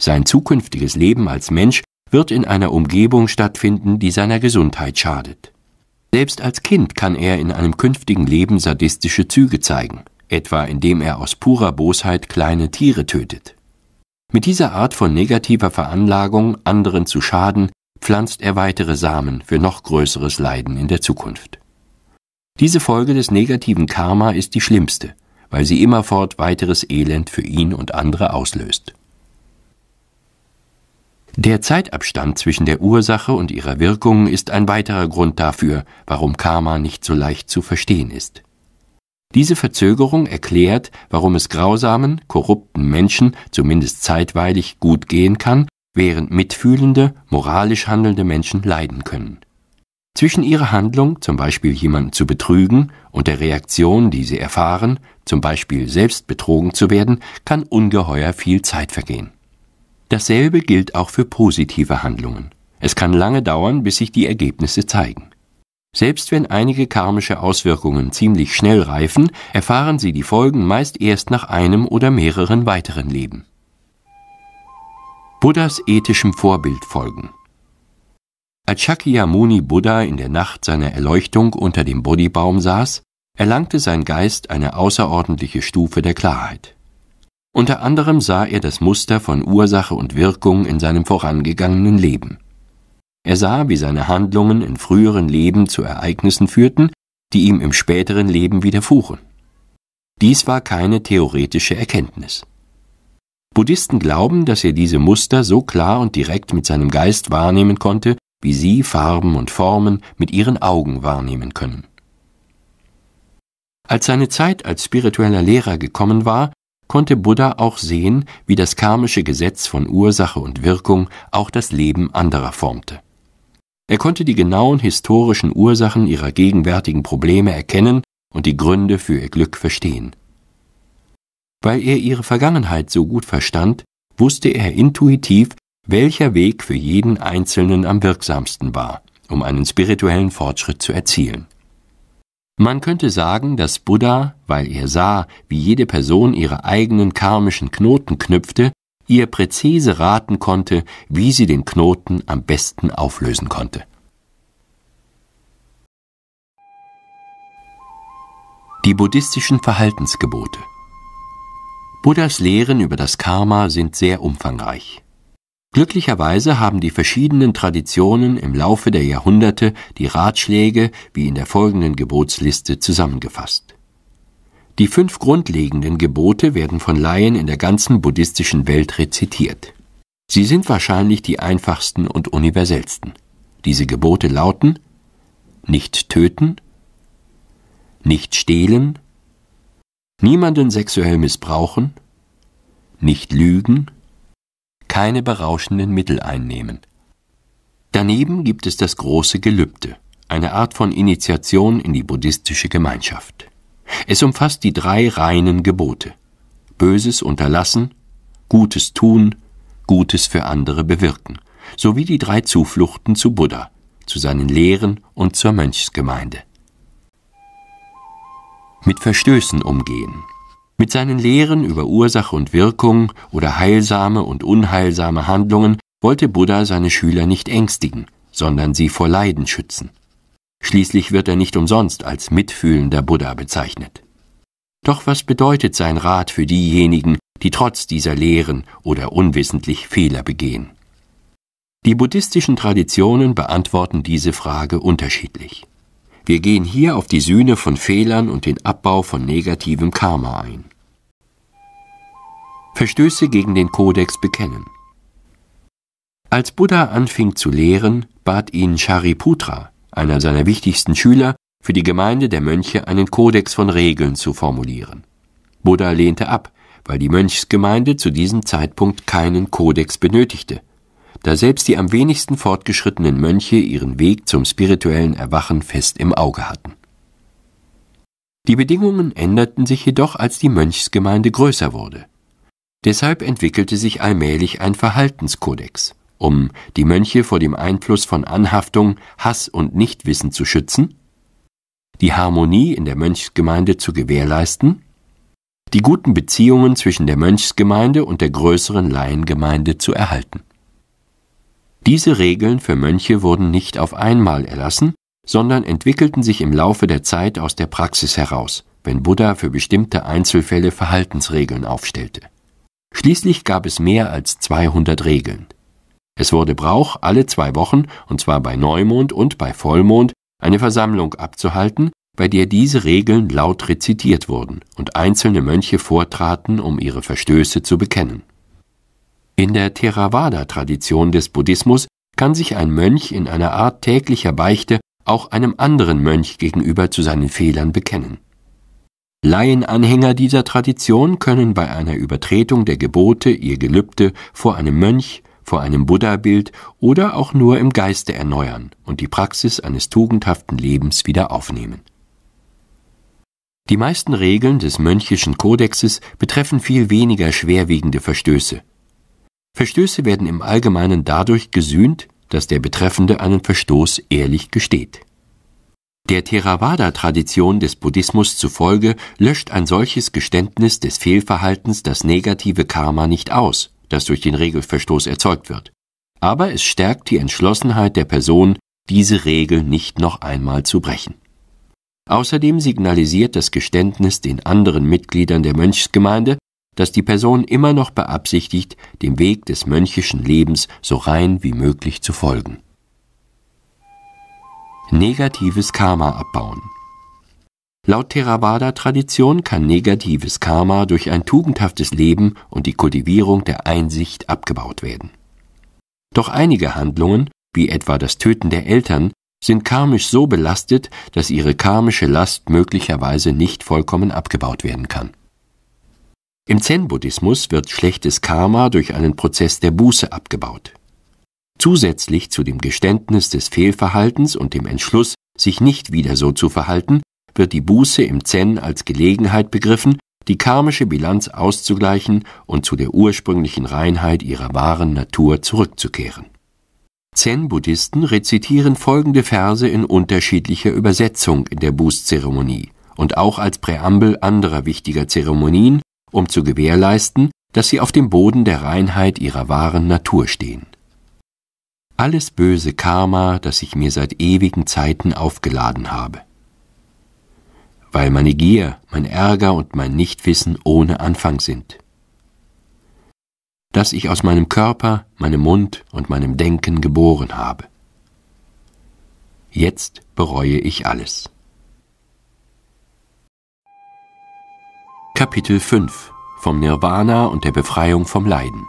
Sein zukünftiges Leben als Mensch wird in einer Umgebung stattfinden, die seiner Gesundheit schadet. Selbst als Kind kann er in einem künftigen Leben sadistische Züge zeigen, etwa indem er aus purer Bosheit kleine Tiere tötet. Mit dieser Art von negativer Veranlagung, anderen zu schaden, pflanzt er weitere Samen für noch größeres Leiden in der Zukunft. Diese Folge des negativen Karma ist die schlimmste, weil sie immerfort weiteres Elend für ihn und andere auslöst. Der Zeitabstand zwischen der Ursache und ihrer Wirkung ist ein weiterer Grund dafür, warum Karma nicht so leicht zu verstehen ist. Diese Verzögerung erklärt, warum es grausamen, korrupten Menschen zumindest zeitweilig gut gehen kann, während mitfühlende, moralisch handelnde Menschen leiden können. Zwischen ihrer Handlung, zum Beispiel jemanden zu betrügen, und der Reaktion, die sie erfahren, zum Beispiel selbst betrogen zu werden, kann ungeheuer viel Zeit vergehen. Dasselbe gilt auch für positive Handlungen. Es kann lange dauern, bis sich die Ergebnisse zeigen. Selbst wenn einige karmische Auswirkungen ziemlich schnell reifen, erfahren sie die Folgen meist erst nach einem oder mehreren weiteren Leben. Buddhas ethischem Vorbild folgen. Als Shakyamuni Buddha in der Nacht seiner Erleuchtung unter dem Bodhibaum saß, erlangte sein Geist eine außerordentliche Stufe der Klarheit. Unter anderem sah er das Muster von Ursache und Wirkung in seinem vorangegangenen Leben. Er sah, wie seine Handlungen in früheren Leben zu Ereignissen führten, die ihm im späteren Leben widerfuhren. Dies war keine theoretische Erkenntnis. Buddhisten glauben, dass er diese Muster so klar und direkt mit seinem Geist wahrnehmen konnte, wie sie Farben und Formen mit ihren Augen wahrnehmen können. Als seine Zeit als spiritueller Lehrer gekommen war, konnte Buddha auch sehen, wie das karmische Gesetz von Ursache und Wirkung auch das Leben anderer formte. Er konnte die genauen historischen Ursachen ihrer gegenwärtigen Probleme erkennen und die Gründe für ihr Glück verstehen. Weil er ihre Vergangenheit so gut verstand, wusste er intuitiv, welcher Weg für jeden Einzelnen am wirksamsten war, um einen spirituellen Fortschritt zu erzielen. Man könnte sagen, dass Buddha, weil er sah, wie jede Person ihre eigenen karmischen Knoten knüpfte, ihr präzise raten konnte, wie sie den Knoten am besten auflösen konnte. Die buddhistischen Verhaltensgebote Buddhas Lehren über das Karma sind sehr umfangreich. Glücklicherweise haben die verschiedenen Traditionen im Laufe der Jahrhunderte die Ratschläge wie in der folgenden Gebotsliste zusammengefasst. Die fünf grundlegenden Gebote werden von Laien in der ganzen buddhistischen Welt rezitiert. Sie sind wahrscheinlich die einfachsten und universellsten. Diese Gebote lauten nicht töten, nicht stehlen, niemanden sexuell missbrauchen, nicht lügen, keine berauschenden Mittel einnehmen. Daneben gibt es das große Gelübde, eine Art von Initiation in die buddhistische Gemeinschaft. Es umfasst die drei reinen Gebote Böses unterlassen, Gutes tun, Gutes für andere bewirken, sowie die drei Zufluchten zu Buddha, zu seinen Lehren und zur Mönchsgemeinde. Mit Verstößen umgehen, mit seinen Lehren über Ursache und Wirkung oder heilsame und unheilsame Handlungen wollte Buddha seine Schüler nicht ängstigen, sondern sie vor Leiden schützen. Schließlich wird er nicht umsonst als mitfühlender Buddha bezeichnet. Doch was bedeutet sein Rat für diejenigen, die trotz dieser Lehren oder unwissentlich Fehler begehen? Die buddhistischen Traditionen beantworten diese Frage unterschiedlich. Wir gehen hier auf die Sühne von Fehlern und den Abbau von negativem Karma ein. Verstöße gegen den Kodex bekennen. Als Buddha anfing zu lehren, bat ihn Shariputra, einer seiner wichtigsten Schüler, für die Gemeinde der Mönche einen Kodex von Regeln zu formulieren. Buddha lehnte ab, weil die Mönchsgemeinde zu diesem Zeitpunkt keinen Kodex benötigte, da selbst die am wenigsten fortgeschrittenen Mönche ihren Weg zum spirituellen Erwachen fest im Auge hatten. Die Bedingungen änderten sich jedoch, als die Mönchsgemeinde größer wurde. Deshalb entwickelte sich allmählich ein Verhaltenskodex, um die Mönche vor dem Einfluss von Anhaftung, Hass und Nichtwissen zu schützen, die Harmonie in der Mönchsgemeinde zu gewährleisten, die guten Beziehungen zwischen der Mönchsgemeinde und der größeren Laiengemeinde zu erhalten. Diese Regeln für Mönche wurden nicht auf einmal erlassen, sondern entwickelten sich im Laufe der Zeit aus der Praxis heraus, wenn Buddha für bestimmte Einzelfälle Verhaltensregeln aufstellte. Schließlich gab es mehr als 200 Regeln. Es wurde Brauch, alle zwei Wochen, und zwar bei Neumond und bei Vollmond, eine Versammlung abzuhalten, bei der diese Regeln laut rezitiert wurden und einzelne Mönche vortraten, um ihre Verstöße zu bekennen. In der Theravada-Tradition des Buddhismus kann sich ein Mönch in einer Art täglicher Beichte auch einem anderen Mönch gegenüber zu seinen Fehlern bekennen. Laienanhänger dieser Tradition können bei einer Übertretung der Gebote ihr Gelübde vor einem Mönch, vor einem Buddhabild oder auch nur im Geiste erneuern und die Praxis eines tugendhaften Lebens wieder aufnehmen. Die meisten Regeln des mönchischen Kodexes betreffen viel weniger schwerwiegende Verstöße. Verstöße werden im Allgemeinen dadurch gesühnt, dass der Betreffende einen Verstoß ehrlich gesteht der Theravada-Tradition des Buddhismus zufolge löscht ein solches Geständnis des Fehlverhaltens das negative Karma nicht aus, das durch den Regelverstoß erzeugt wird. Aber es stärkt die Entschlossenheit der Person, diese Regel nicht noch einmal zu brechen. Außerdem signalisiert das Geständnis den anderen Mitgliedern der Mönchsgemeinde, dass die Person immer noch beabsichtigt, dem Weg des mönchischen Lebens so rein wie möglich zu folgen negatives Karma abbauen. Laut Theravada-Tradition kann negatives Karma durch ein tugendhaftes Leben und die Kultivierung der Einsicht abgebaut werden. Doch einige Handlungen, wie etwa das Töten der Eltern, sind karmisch so belastet, dass ihre karmische Last möglicherweise nicht vollkommen abgebaut werden kann. Im Zen-Buddhismus wird schlechtes Karma durch einen Prozess der Buße abgebaut. Zusätzlich zu dem Geständnis des Fehlverhaltens und dem Entschluss, sich nicht wieder so zu verhalten, wird die Buße im Zen als Gelegenheit begriffen, die karmische Bilanz auszugleichen und zu der ursprünglichen Reinheit ihrer wahren Natur zurückzukehren. Zen-Buddhisten rezitieren folgende Verse in unterschiedlicher Übersetzung in der Bußzeremonie und auch als Präambel anderer wichtiger Zeremonien, um zu gewährleisten, dass sie auf dem Boden der Reinheit ihrer wahren Natur stehen alles böse Karma, das ich mir seit ewigen Zeiten aufgeladen habe. Weil meine Gier, mein Ärger und mein Nichtwissen ohne Anfang sind. Dass ich aus meinem Körper, meinem Mund und meinem Denken geboren habe. Jetzt bereue ich alles. Kapitel 5 Vom Nirvana und der Befreiung vom Leiden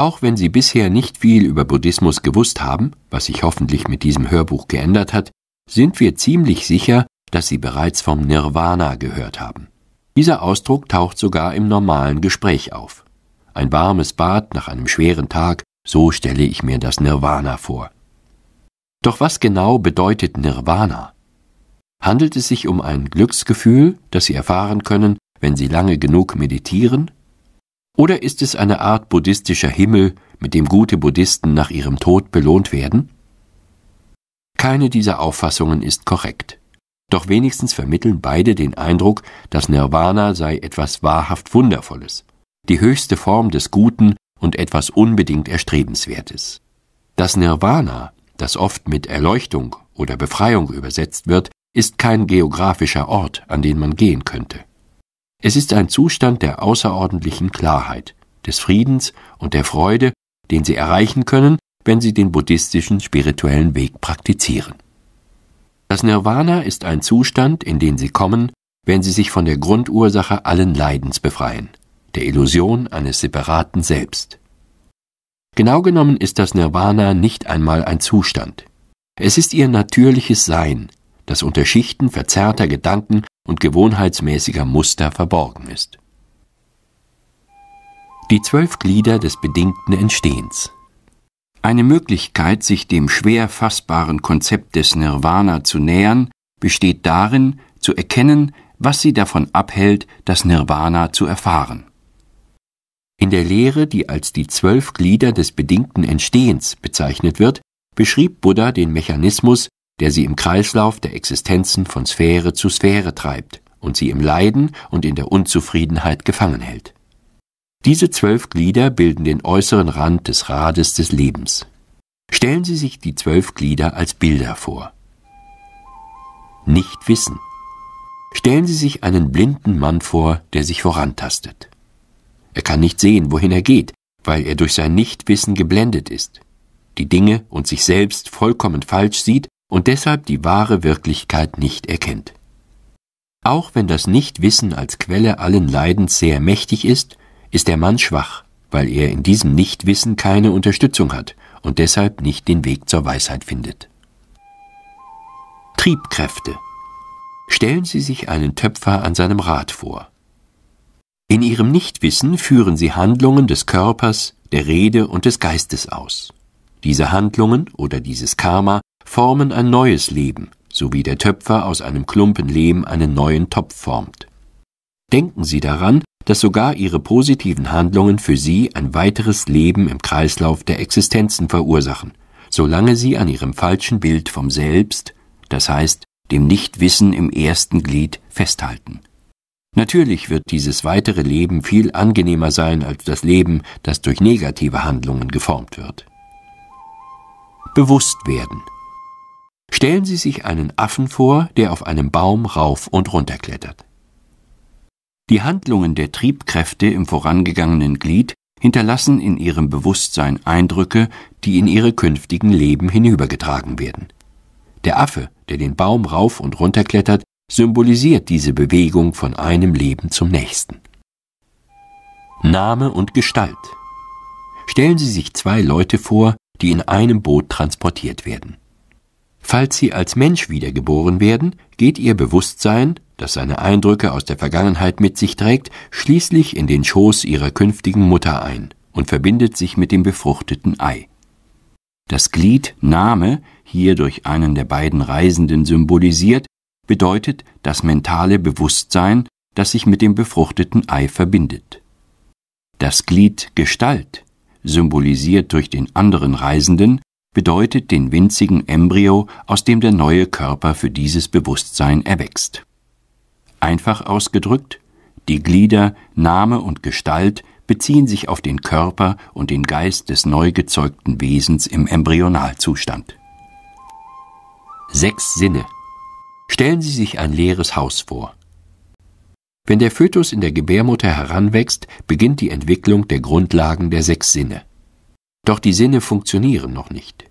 auch wenn Sie bisher nicht viel über Buddhismus gewusst haben, was sich hoffentlich mit diesem Hörbuch geändert hat, sind wir ziemlich sicher, dass Sie bereits vom Nirvana gehört haben. Dieser Ausdruck taucht sogar im normalen Gespräch auf. Ein warmes Bad nach einem schweren Tag, so stelle ich mir das Nirvana vor. Doch was genau bedeutet Nirvana? Handelt es sich um ein Glücksgefühl, das Sie erfahren können, wenn Sie lange genug meditieren? Oder ist es eine Art buddhistischer Himmel, mit dem gute Buddhisten nach ihrem Tod belohnt werden? Keine dieser Auffassungen ist korrekt. Doch wenigstens vermitteln beide den Eindruck, dass Nirvana sei etwas wahrhaft Wundervolles, die höchste Form des Guten und etwas unbedingt Erstrebenswertes. Das Nirvana, das oft mit Erleuchtung oder Befreiung übersetzt wird, ist kein geografischer Ort, an den man gehen könnte. Es ist ein Zustand der außerordentlichen Klarheit, des Friedens und der Freude, den sie erreichen können, wenn sie den buddhistischen spirituellen Weg praktizieren. Das Nirvana ist ein Zustand, in den sie kommen, wenn sie sich von der Grundursache allen Leidens befreien, der Illusion eines separaten Selbst. Genau genommen ist das Nirvana nicht einmal ein Zustand. Es ist ihr natürliches Sein, das unter Schichten verzerrter Gedanken und gewohnheitsmäßiger Muster verborgen ist. Die zwölf Glieder des bedingten Entstehens. Eine Möglichkeit, sich dem schwer fassbaren Konzept des Nirvana zu nähern, besteht darin, zu erkennen, was sie davon abhält, das Nirvana zu erfahren. In der Lehre, die als die zwölf Glieder des bedingten Entstehens bezeichnet wird, beschrieb Buddha den Mechanismus, der sie im Kreislauf der Existenzen von Sphäre zu Sphäre treibt und sie im Leiden und in der Unzufriedenheit gefangen hält. Diese zwölf Glieder bilden den äußeren Rand des Rades des Lebens. Stellen Sie sich die zwölf Glieder als Bilder vor. Nicht wissen. Stellen Sie sich einen blinden Mann vor, der sich vorantastet. Er kann nicht sehen, wohin er geht, weil er durch sein Nichtwissen geblendet ist, die Dinge und sich selbst vollkommen falsch sieht und deshalb die wahre Wirklichkeit nicht erkennt. Auch wenn das Nichtwissen als Quelle allen Leidens sehr mächtig ist, ist der Mann schwach, weil er in diesem Nichtwissen keine Unterstützung hat und deshalb nicht den Weg zur Weisheit findet. Triebkräfte. Stellen Sie sich einen Töpfer an seinem Rad vor. In ihrem Nichtwissen führen sie Handlungen des Körpers, der Rede und des Geistes aus. Diese Handlungen oder dieses Karma formen ein neues Leben, so wie der Töpfer aus einem Klumpen Lehm einen neuen Topf formt. Denken Sie daran, dass sogar Ihre positiven Handlungen für Sie ein weiteres Leben im Kreislauf der Existenzen verursachen, solange Sie an Ihrem falschen Bild vom Selbst, das heißt dem Nichtwissen im ersten Glied, festhalten. Natürlich wird dieses weitere Leben viel angenehmer sein als das Leben, das durch negative Handlungen geformt wird. Bewusst werden. Stellen Sie sich einen Affen vor, der auf einem Baum rauf und runter klettert. Die Handlungen der Triebkräfte im vorangegangenen Glied hinterlassen in ihrem Bewusstsein Eindrücke, die in ihre künftigen Leben hinübergetragen werden. Der Affe, der den Baum rauf und runter klettert, symbolisiert diese Bewegung von einem Leben zum nächsten. Name und Gestalt. Stellen Sie sich zwei Leute vor, die in einem Boot transportiert werden. Falls sie als Mensch wiedergeboren werden, geht ihr Bewusstsein, das seine Eindrücke aus der Vergangenheit mit sich trägt, schließlich in den Schoß ihrer künftigen Mutter ein und verbindet sich mit dem befruchteten Ei. Das Glied Name, hier durch einen der beiden Reisenden symbolisiert, bedeutet das mentale Bewusstsein, das sich mit dem befruchteten Ei verbindet. Das Glied Gestalt, symbolisiert durch den anderen Reisenden, bedeutet den winzigen Embryo, aus dem der neue Körper für dieses Bewusstsein erwächst. Einfach ausgedrückt, die Glieder, Name und Gestalt beziehen sich auf den Körper und den Geist des neu gezeugten Wesens im Embryonalzustand. Sechs Sinne. Stellen Sie sich ein leeres Haus vor. Wenn der Fötus in der Gebärmutter heranwächst, beginnt die Entwicklung der Grundlagen der sechs Sinne. Doch die Sinne funktionieren noch nicht.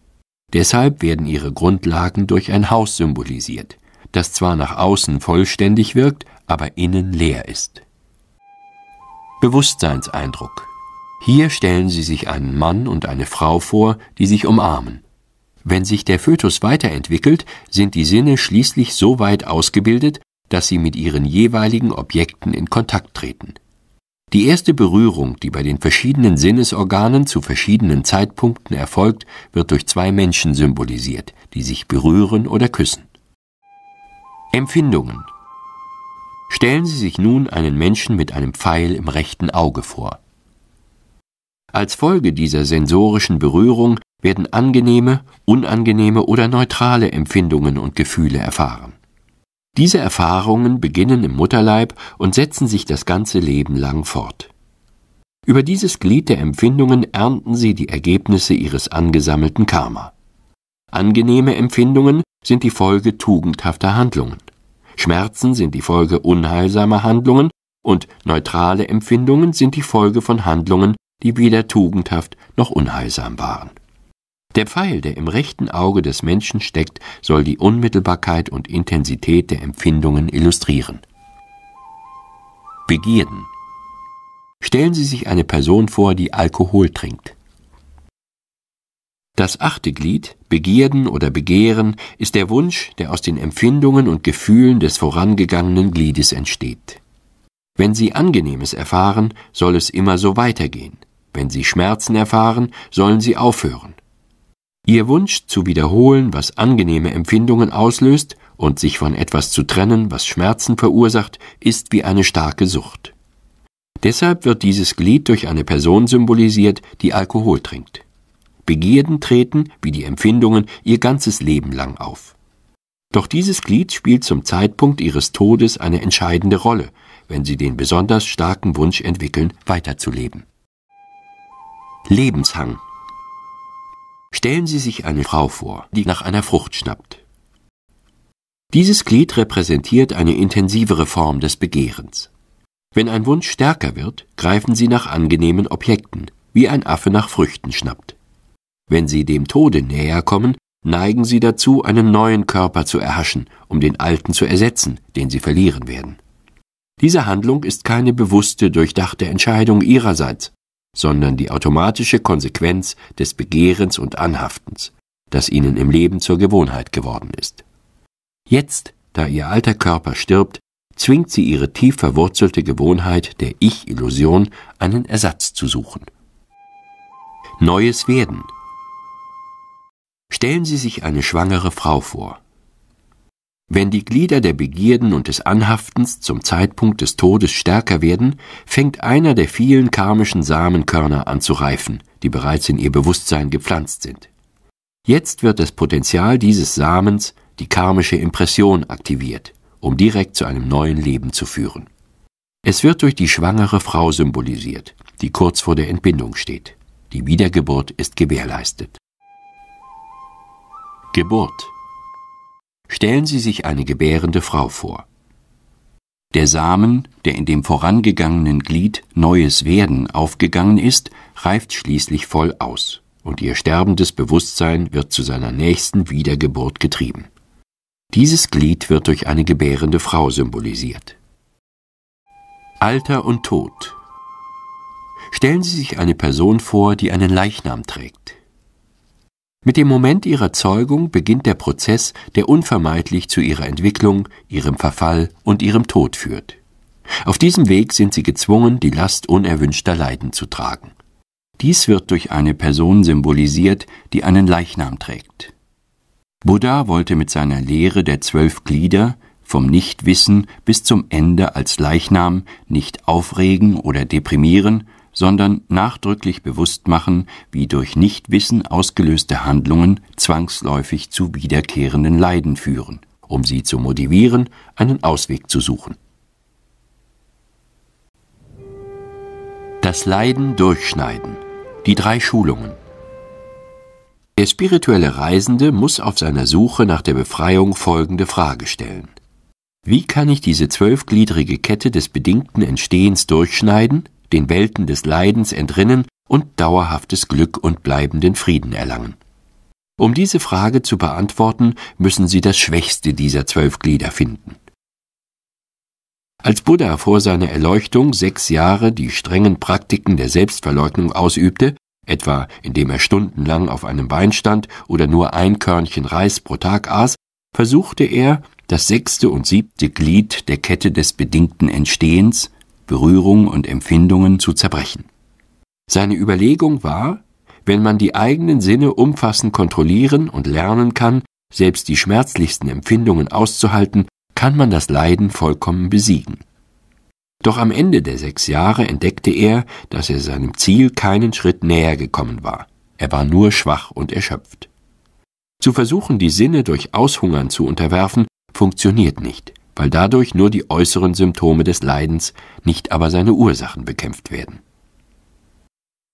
Deshalb werden ihre Grundlagen durch ein Haus symbolisiert, das zwar nach außen vollständig wirkt, aber innen leer ist. Bewusstseinseindruck. Hier stellen Sie sich einen Mann und eine Frau vor, die sich umarmen. Wenn sich der Fötus weiterentwickelt, sind die Sinne schließlich so weit ausgebildet, dass sie mit ihren jeweiligen Objekten in Kontakt treten. Die erste Berührung, die bei den verschiedenen Sinnesorganen zu verschiedenen Zeitpunkten erfolgt, wird durch zwei Menschen symbolisiert, die sich berühren oder küssen. Empfindungen Stellen Sie sich nun einen Menschen mit einem Pfeil im rechten Auge vor. Als Folge dieser sensorischen Berührung werden angenehme, unangenehme oder neutrale Empfindungen und Gefühle erfahren. Diese Erfahrungen beginnen im Mutterleib und setzen sich das ganze Leben lang fort. Über dieses Glied der Empfindungen ernten sie die Ergebnisse ihres angesammelten Karma. Angenehme Empfindungen sind die Folge tugendhafter Handlungen. Schmerzen sind die Folge unheilsamer Handlungen und neutrale Empfindungen sind die Folge von Handlungen, die weder tugendhaft noch unheilsam waren. Der Pfeil, der im rechten Auge des Menschen steckt, soll die Unmittelbarkeit und Intensität der Empfindungen illustrieren. Begierden. Stellen Sie sich eine Person vor, die Alkohol trinkt. Das achte Glied, Begierden oder Begehren, ist der Wunsch, der aus den Empfindungen und Gefühlen des vorangegangenen Gliedes entsteht. Wenn Sie Angenehmes erfahren, soll es immer so weitergehen. Wenn Sie Schmerzen erfahren, sollen Sie aufhören. Ihr Wunsch zu wiederholen, was angenehme Empfindungen auslöst, und sich von etwas zu trennen, was Schmerzen verursacht, ist wie eine starke Sucht. Deshalb wird dieses Glied durch eine Person symbolisiert, die Alkohol trinkt. Begierden treten, wie die Empfindungen, ihr ganzes Leben lang auf. Doch dieses Glied spielt zum Zeitpunkt ihres Todes eine entscheidende Rolle, wenn sie den besonders starken Wunsch entwickeln, weiterzuleben. Lebenshang Stellen Sie sich eine Frau vor, die nach einer Frucht schnappt. Dieses Glied repräsentiert eine intensivere Form des Begehrens. Wenn ein Wunsch stärker wird, greifen sie nach angenehmen Objekten, wie ein Affe nach Früchten schnappt. Wenn sie dem Tode näher kommen, neigen sie dazu, einen neuen Körper zu erhaschen, um den alten zu ersetzen, den sie verlieren werden. Diese Handlung ist keine bewusste, durchdachte Entscheidung ihrerseits, sondern die automatische Konsequenz des Begehrens und Anhaftens, das ihnen im Leben zur Gewohnheit geworden ist. Jetzt, da ihr alter Körper stirbt, zwingt sie ihre tief verwurzelte Gewohnheit der Ich-Illusion, einen Ersatz zu suchen. Neues Werden. Stellen Sie sich eine schwangere Frau vor, wenn die Glieder der Begierden und des Anhaftens zum Zeitpunkt des Todes stärker werden, fängt einer der vielen karmischen Samenkörner an zu reifen, die bereits in ihr Bewusstsein gepflanzt sind. Jetzt wird das Potenzial dieses Samens, die karmische Impression, aktiviert, um direkt zu einem neuen Leben zu führen. Es wird durch die schwangere Frau symbolisiert, die kurz vor der Entbindung steht. Die Wiedergeburt ist gewährleistet. Geburt Stellen Sie sich eine gebärende Frau vor. Der Samen, der in dem vorangegangenen Glied neues Werden aufgegangen ist, reift schließlich voll aus, und ihr sterbendes Bewusstsein wird zu seiner nächsten Wiedergeburt getrieben. Dieses Glied wird durch eine gebärende Frau symbolisiert. Alter und Tod. Stellen Sie sich eine Person vor, die einen Leichnam trägt. Mit dem Moment ihrer Zeugung beginnt der Prozess, der unvermeidlich zu ihrer Entwicklung, ihrem Verfall und ihrem Tod führt. Auf diesem Weg sind sie gezwungen, die Last unerwünschter Leiden zu tragen. Dies wird durch eine Person symbolisiert, die einen Leichnam trägt. Buddha wollte mit seiner Lehre der zwölf Glieder vom Nichtwissen bis zum Ende als Leichnam nicht aufregen oder deprimieren, sondern nachdrücklich bewusst machen, wie durch Nichtwissen ausgelöste Handlungen zwangsläufig zu wiederkehrenden Leiden führen, um sie zu motivieren, einen Ausweg zu suchen. Das Leiden durchschneiden. Die drei Schulungen. Der spirituelle Reisende muss auf seiner Suche nach der Befreiung folgende Frage stellen. Wie kann ich diese zwölfgliedrige Kette des bedingten Entstehens durchschneiden den Welten des Leidens entrinnen und dauerhaftes Glück und bleibenden Frieden erlangen. Um diese Frage zu beantworten, müssen sie das schwächste dieser zwölf Glieder finden. Als Buddha vor seiner Erleuchtung sechs Jahre die strengen Praktiken der Selbstverleugnung ausübte, etwa indem er stundenlang auf einem Bein stand oder nur ein Körnchen Reis pro Tag aß, versuchte er, das sechste und siebte Glied der Kette des bedingten Entstehens, Berührung und Empfindungen zu zerbrechen. Seine Überlegung war, wenn man die eigenen Sinne umfassend kontrollieren und lernen kann, selbst die schmerzlichsten Empfindungen auszuhalten, kann man das Leiden vollkommen besiegen. Doch am Ende der sechs Jahre entdeckte er, dass er seinem Ziel keinen Schritt näher gekommen war. Er war nur schwach und erschöpft. Zu versuchen, die Sinne durch Aushungern zu unterwerfen, funktioniert nicht weil dadurch nur die äußeren Symptome des Leidens, nicht aber seine Ursachen bekämpft werden.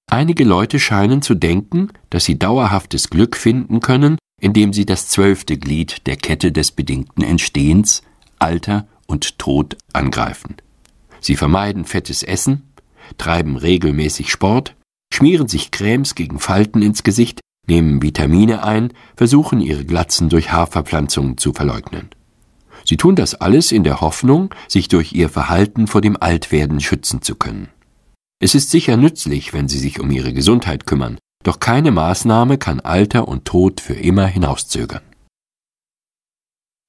Einige Leute scheinen zu denken, dass sie dauerhaftes Glück finden können, indem sie das zwölfte Glied der Kette des bedingten Entstehens, Alter und Tod angreifen. Sie vermeiden fettes Essen, treiben regelmäßig Sport, schmieren sich Cremes gegen Falten ins Gesicht, nehmen Vitamine ein, versuchen ihre Glatzen durch Haarverpflanzungen zu verleugnen. Sie tun das alles in der Hoffnung, sich durch ihr Verhalten vor dem Altwerden schützen zu können. Es ist sicher nützlich, wenn sie sich um ihre Gesundheit kümmern, doch keine Maßnahme kann Alter und Tod für immer hinauszögern.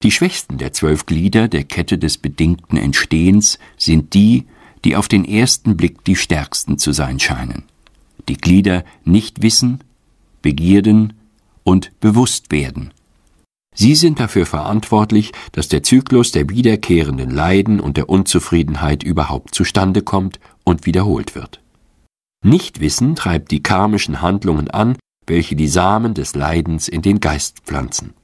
Die schwächsten der zwölf Glieder der Kette des bedingten Entstehens sind die, die auf den ersten Blick die stärksten zu sein scheinen. Die Glieder nicht wissen, begierden und bewusst werden Sie sind dafür verantwortlich, dass der Zyklus der wiederkehrenden Leiden und der Unzufriedenheit überhaupt zustande kommt und wiederholt wird. Nichtwissen treibt die karmischen Handlungen an, welche die Samen des Leidens in den Geist pflanzen.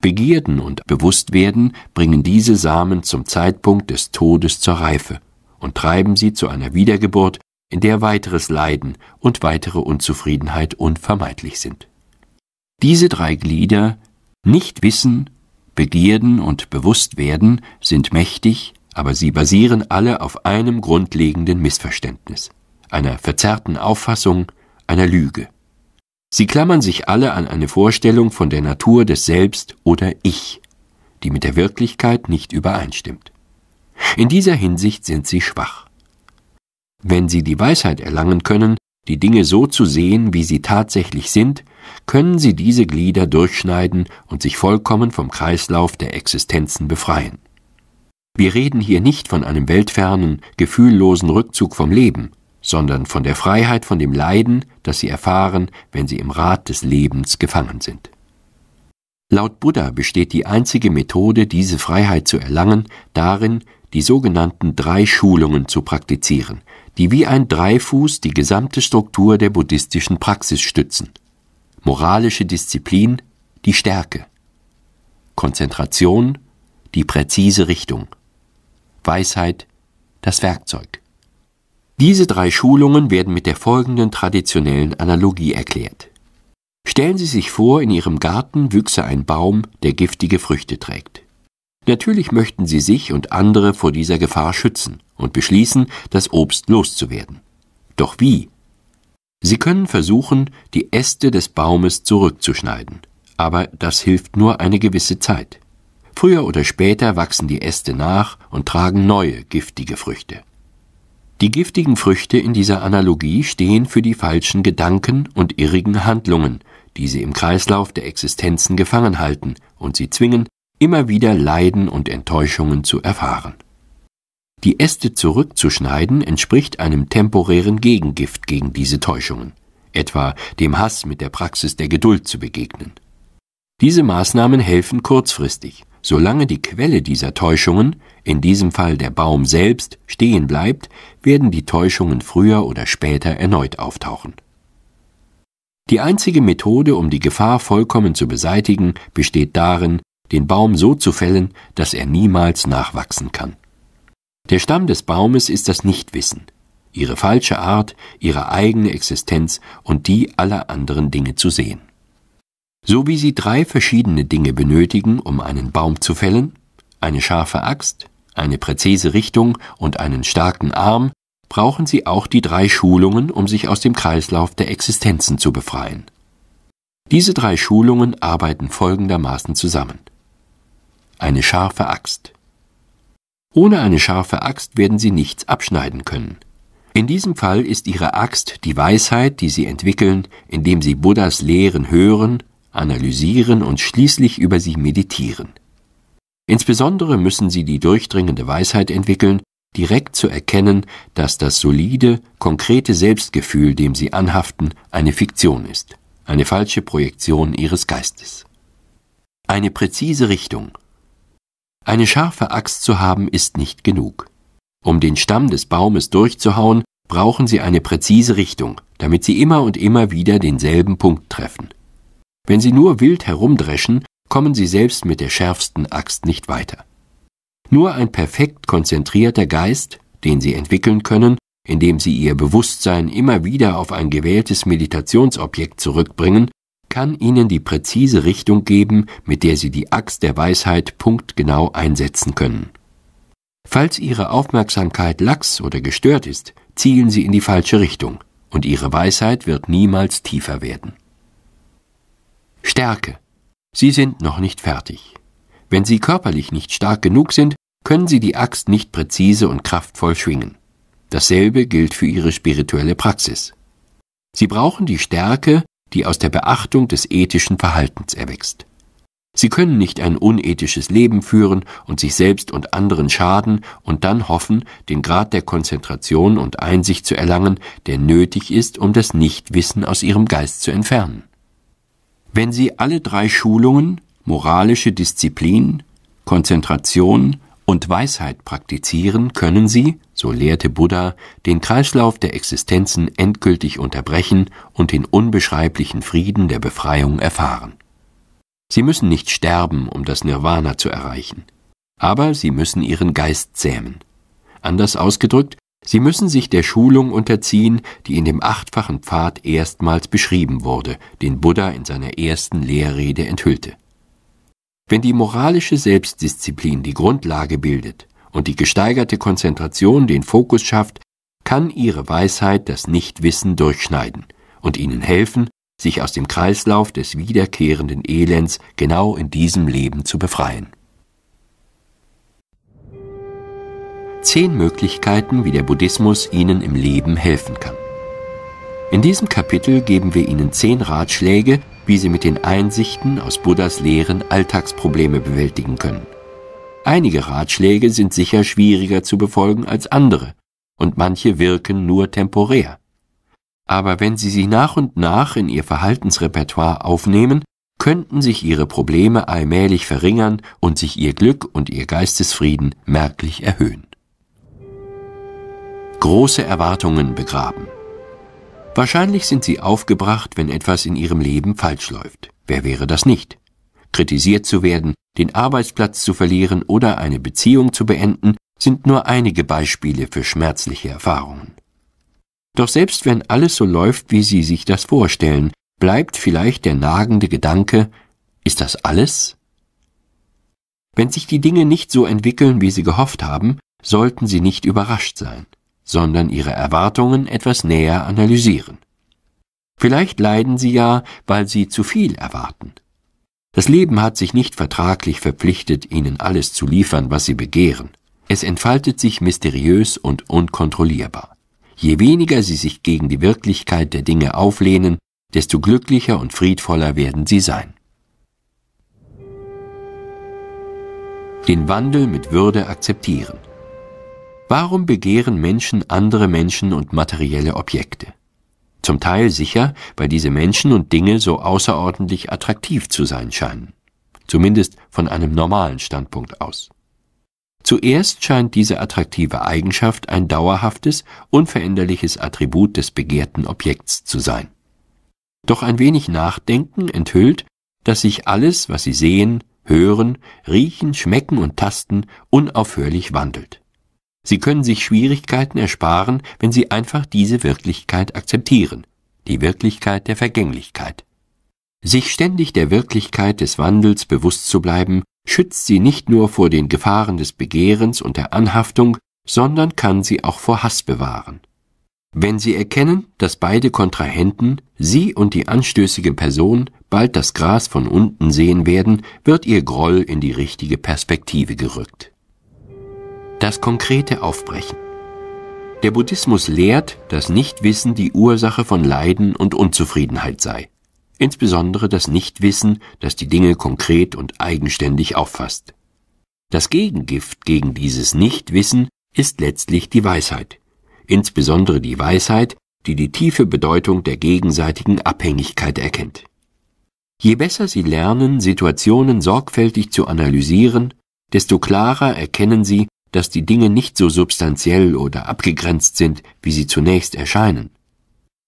Begierden und Bewusstwerden bringen diese Samen zum Zeitpunkt des Todes zur Reife und treiben sie zu einer Wiedergeburt, in der weiteres Leiden und weitere Unzufriedenheit unvermeidlich sind. Diese drei Glieder nicht wissen, Begierden und Bewusstwerden sind mächtig, aber sie basieren alle auf einem grundlegenden Missverständnis, einer verzerrten Auffassung, einer Lüge. Sie klammern sich alle an eine Vorstellung von der Natur des Selbst oder Ich, die mit der Wirklichkeit nicht übereinstimmt. In dieser Hinsicht sind sie schwach. Wenn sie die Weisheit erlangen können, die Dinge so zu sehen, wie sie tatsächlich sind, können sie diese Glieder durchschneiden und sich vollkommen vom Kreislauf der Existenzen befreien. Wir reden hier nicht von einem weltfernen, gefühllosen Rückzug vom Leben, sondern von der Freiheit von dem Leiden, das sie erfahren, wenn sie im Rad des Lebens gefangen sind. Laut Buddha besteht die einzige Methode, diese Freiheit zu erlangen, darin, die sogenannten drei Schulungen zu praktizieren, die wie ein Dreifuß die gesamte Struktur der buddhistischen Praxis stützen – moralische Disziplin die Stärke, Konzentration die präzise Richtung, Weisheit das Werkzeug. Diese drei Schulungen werden mit der folgenden traditionellen Analogie erklärt. Stellen Sie sich vor, in Ihrem Garten wüchse ein Baum, der giftige Früchte trägt. Natürlich möchten Sie sich und andere vor dieser Gefahr schützen und beschließen, das Obst loszuwerden. Doch wie? Sie können versuchen, die Äste des Baumes zurückzuschneiden, aber das hilft nur eine gewisse Zeit. Früher oder später wachsen die Äste nach und tragen neue giftige Früchte. Die giftigen Früchte in dieser Analogie stehen für die falschen Gedanken und irrigen Handlungen, die sie im Kreislauf der Existenzen gefangen halten und sie zwingen, immer wieder Leiden und Enttäuschungen zu erfahren. Die Äste zurückzuschneiden entspricht einem temporären Gegengift gegen diese Täuschungen, etwa dem Hass mit der Praxis der Geduld zu begegnen. Diese Maßnahmen helfen kurzfristig, solange die Quelle dieser Täuschungen, in diesem Fall der Baum selbst, stehen bleibt, werden die Täuschungen früher oder später erneut auftauchen. Die einzige Methode, um die Gefahr vollkommen zu beseitigen, besteht darin, den Baum so zu fällen, dass er niemals nachwachsen kann. Der Stamm des Baumes ist das Nichtwissen, ihre falsche Art, ihre eigene Existenz und die aller anderen Dinge zu sehen. So wie sie drei verschiedene Dinge benötigen, um einen Baum zu fällen, eine scharfe Axt, eine präzise Richtung und einen starken Arm, brauchen sie auch die drei Schulungen, um sich aus dem Kreislauf der Existenzen zu befreien. Diese drei Schulungen arbeiten folgendermaßen zusammen. Eine scharfe Axt ohne eine scharfe Axt werden sie nichts abschneiden können. In diesem Fall ist ihre Axt die Weisheit, die sie entwickeln, indem sie Buddhas Lehren hören, analysieren und schließlich über sie meditieren. Insbesondere müssen sie die durchdringende Weisheit entwickeln, direkt zu erkennen, dass das solide, konkrete Selbstgefühl, dem sie anhaften, eine Fiktion ist, eine falsche Projektion ihres Geistes. Eine präzise Richtung, eine scharfe Axt zu haben ist nicht genug. Um den Stamm des Baumes durchzuhauen, brauchen sie eine präzise Richtung, damit sie immer und immer wieder denselben Punkt treffen. Wenn sie nur wild herumdreschen, kommen sie selbst mit der schärfsten Axt nicht weiter. Nur ein perfekt konzentrierter Geist, den sie entwickeln können, indem sie ihr Bewusstsein immer wieder auf ein gewähltes Meditationsobjekt zurückbringen, kann ihnen die präzise Richtung geben, mit der sie die Axt der Weisheit punktgenau einsetzen können. Falls ihre Aufmerksamkeit lax oder gestört ist, zielen sie in die falsche Richtung, und ihre Weisheit wird niemals tiefer werden. Stärke. Sie sind noch nicht fertig. Wenn sie körperlich nicht stark genug sind, können sie die Axt nicht präzise und kraftvoll schwingen. Dasselbe gilt für ihre spirituelle Praxis. Sie brauchen die Stärke, die aus der Beachtung des ethischen Verhaltens erwächst. Sie können nicht ein unethisches Leben führen und sich selbst und anderen schaden und dann hoffen, den Grad der Konzentration und Einsicht zu erlangen, der nötig ist, um das Nichtwissen aus ihrem Geist zu entfernen. Wenn Sie alle drei Schulungen, moralische Disziplin, Konzentration und Weisheit praktizieren, können sie, so lehrte Buddha, den Kreislauf der Existenzen endgültig unterbrechen und den unbeschreiblichen Frieden der Befreiung erfahren. Sie müssen nicht sterben, um das Nirvana zu erreichen, aber sie müssen ihren Geist zähmen. Anders ausgedrückt, sie müssen sich der Schulung unterziehen, die in dem achtfachen Pfad erstmals beschrieben wurde, den Buddha in seiner ersten Lehrrede enthüllte. Wenn die moralische Selbstdisziplin die Grundlage bildet und die gesteigerte Konzentration den Fokus schafft, kann ihre Weisheit das Nichtwissen durchschneiden und ihnen helfen, sich aus dem Kreislauf des wiederkehrenden Elends genau in diesem Leben zu befreien. Zehn Möglichkeiten, wie der Buddhismus Ihnen im Leben helfen kann. In diesem Kapitel geben wir Ihnen zehn Ratschläge, wie sie mit den Einsichten aus Buddhas Lehren Alltagsprobleme bewältigen können. Einige Ratschläge sind sicher schwieriger zu befolgen als andere, und manche wirken nur temporär. Aber wenn Sie sie nach und nach in Ihr Verhaltensrepertoire aufnehmen, könnten sich Ihre Probleme allmählich verringern und sich Ihr Glück und Ihr Geistesfrieden merklich erhöhen. Große Erwartungen begraben. Wahrscheinlich sind sie aufgebracht, wenn etwas in ihrem Leben falsch läuft. Wer wäre das nicht? Kritisiert zu werden, den Arbeitsplatz zu verlieren oder eine Beziehung zu beenden, sind nur einige Beispiele für schmerzliche Erfahrungen. Doch selbst wenn alles so läuft, wie Sie sich das vorstellen, bleibt vielleicht der nagende Gedanke, ist das alles? Wenn sich die Dinge nicht so entwickeln, wie Sie gehofft haben, sollten Sie nicht überrascht sein sondern ihre Erwartungen etwas näher analysieren. Vielleicht leiden sie ja, weil sie zu viel erwarten. Das Leben hat sich nicht vertraglich verpflichtet, ihnen alles zu liefern, was sie begehren. Es entfaltet sich mysteriös und unkontrollierbar. Je weniger sie sich gegen die Wirklichkeit der Dinge auflehnen, desto glücklicher und friedvoller werden sie sein. Den Wandel mit Würde akzeptieren. Warum begehren Menschen andere Menschen und materielle Objekte? Zum Teil sicher, weil diese Menschen und Dinge so außerordentlich attraktiv zu sein scheinen. Zumindest von einem normalen Standpunkt aus. Zuerst scheint diese attraktive Eigenschaft ein dauerhaftes, unveränderliches Attribut des begehrten Objekts zu sein. Doch ein wenig Nachdenken enthüllt, dass sich alles, was sie sehen, hören, riechen, schmecken und tasten, unaufhörlich wandelt. Sie können sich Schwierigkeiten ersparen, wenn Sie einfach diese Wirklichkeit akzeptieren, die Wirklichkeit der Vergänglichkeit. Sich ständig der Wirklichkeit des Wandels bewusst zu bleiben, schützt Sie nicht nur vor den Gefahren des Begehrens und der Anhaftung, sondern kann Sie auch vor Hass bewahren. Wenn Sie erkennen, dass beide Kontrahenten, Sie und die anstößige Person, bald das Gras von unten sehen werden, wird Ihr Groll in die richtige Perspektive gerückt das konkrete Aufbrechen. Der Buddhismus lehrt, dass Nichtwissen die Ursache von Leiden und Unzufriedenheit sei, insbesondere das Nichtwissen, das die Dinge konkret und eigenständig auffasst. Das Gegengift gegen dieses Nichtwissen ist letztlich die Weisheit, insbesondere die Weisheit, die die tiefe Bedeutung der gegenseitigen Abhängigkeit erkennt. Je besser sie lernen, Situationen sorgfältig zu analysieren, desto klarer erkennen sie, dass die Dinge nicht so substanziell oder abgegrenzt sind, wie sie zunächst erscheinen.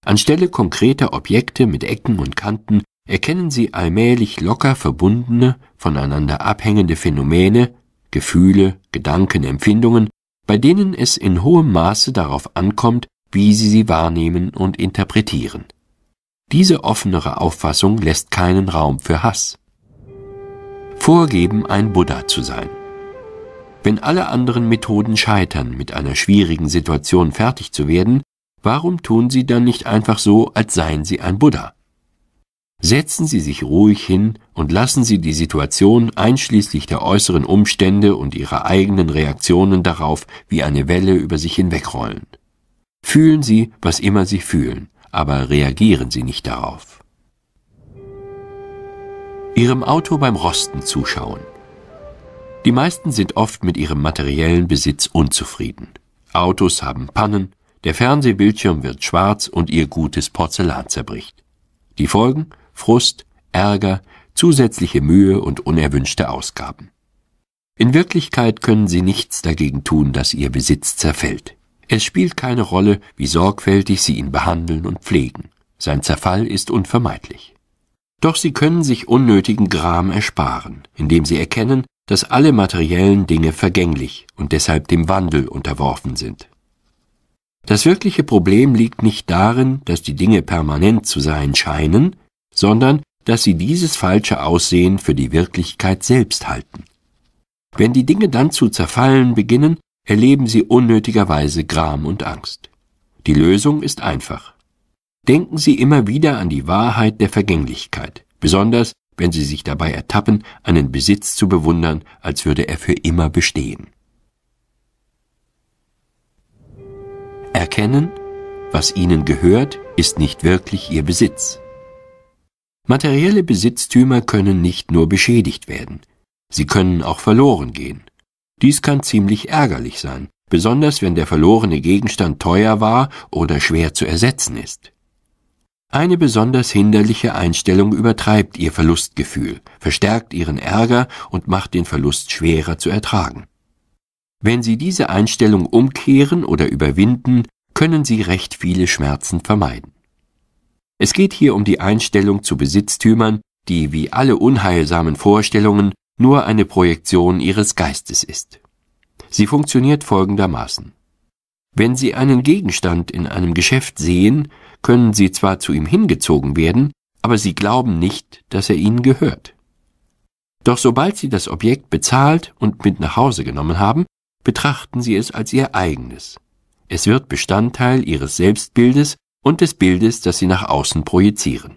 Anstelle konkreter Objekte mit Ecken und Kanten erkennen sie allmählich locker verbundene, voneinander abhängende Phänomene, Gefühle, Gedanken, Empfindungen, bei denen es in hohem Maße darauf ankommt, wie sie sie wahrnehmen und interpretieren. Diese offenere Auffassung lässt keinen Raum für Hass. Vorgeben, ein Buddha zu sein. Wenn alle anderen Methoden scheitern, mit einer schwierigen Situation fertig zu werden, warum tun Sie dann nicht einfach so, als seien Sie ein Buddha? Setzen Sie sich ruhig hin und lassen Sie die Situation einschließlich der äußeren Umstände und Ihrer eigenen Reaktionen darauf wie eine Welle über sich hinwegrollen. Fühlen Sie, was immer Sie fühlen, aber reagieren Sie nicht darauf. Ihrem Auto beim Rosten zuschauen. Die meisten sind oft mit ihrem materiellen Besitz unzufrieden. Autos haben Pannen, der Fernsehbildschirm wird schwarz und ihr gutes Porzellan zerbricht. Die Folgen? Frust, Ärger, zusätzliche Mühe und unerwünschte Ausgaben. In Wirklichkeit können sie nichts dagegen tun, dass ihr Besitz zerfällt. Es spielt keine Rolle, wie sorgfältig sie ihn behandeln und pflegen. Sein Zerfall ist unvermeidlich. Doch sie können sich unnötigen Gram ersparen, indem sie erkennen, dass alle materiellen Dinge vergänglich und deshalb dem Wandel unterworfen sind. Das wirkliche Problem liegt nicht darin, dass die Dinge permanent zu sein scheinen, sondern dass sie dieses falsche Aussehen für die Wirklichkeit selbst halten. Wenn die Dinge dann zu zerfallen beginnen, erleben sie unnötigerweise Gram und Angst. Die Lösung ist einfach. Denken Sie immer wieder an die Wahrheit der Vergänglichkeit, besonders wenn sie sich dabei ertappen, einen Besitz zu bewundern, als würde er für immer bestehen. Erkennen, was ihnen gehört, ist nicht wirklich ihr Besitz. Materielle Besitztümer können nicht nur beschädigt werden, sie können auch verloren gehen. Dies kann ziemlich ärgerlich sein, besonders wenn der verlorene Gegenstand teuer war oder schwer zu ersetzen ist. Eine besonders hinderliche Einstellung übertreibt ihr Verlustgefühl, verstärkt ihren Ärger und macht den Verlust schwerer zu ertragen. Wenn sie diese Einstellung umkehren oder überwinden, können sie recht viele Schmerzen vermeiden. Es geht hier um die Einstellung zu Besitztümern, die wie alle unheilsamen Vorstellungen nur eine Projektion ihres Geistes ist. Sie funktioniert folgendermaßen. Wenn Sie einen Gegenstand in einem Geschäft sehen, können Sie zwar zu ihm hingezogen werden, aber Sie glauben nicht, dass er Ihnen gehört. Doch sobald Sie das Objekt bezahlt und mit nach Hause genommen haben, betrachten Sie es als Ihr eigenes. Es wird Bestandteil Ihres Selbstbildes und des Bildes, das Sie nach außen projizieren.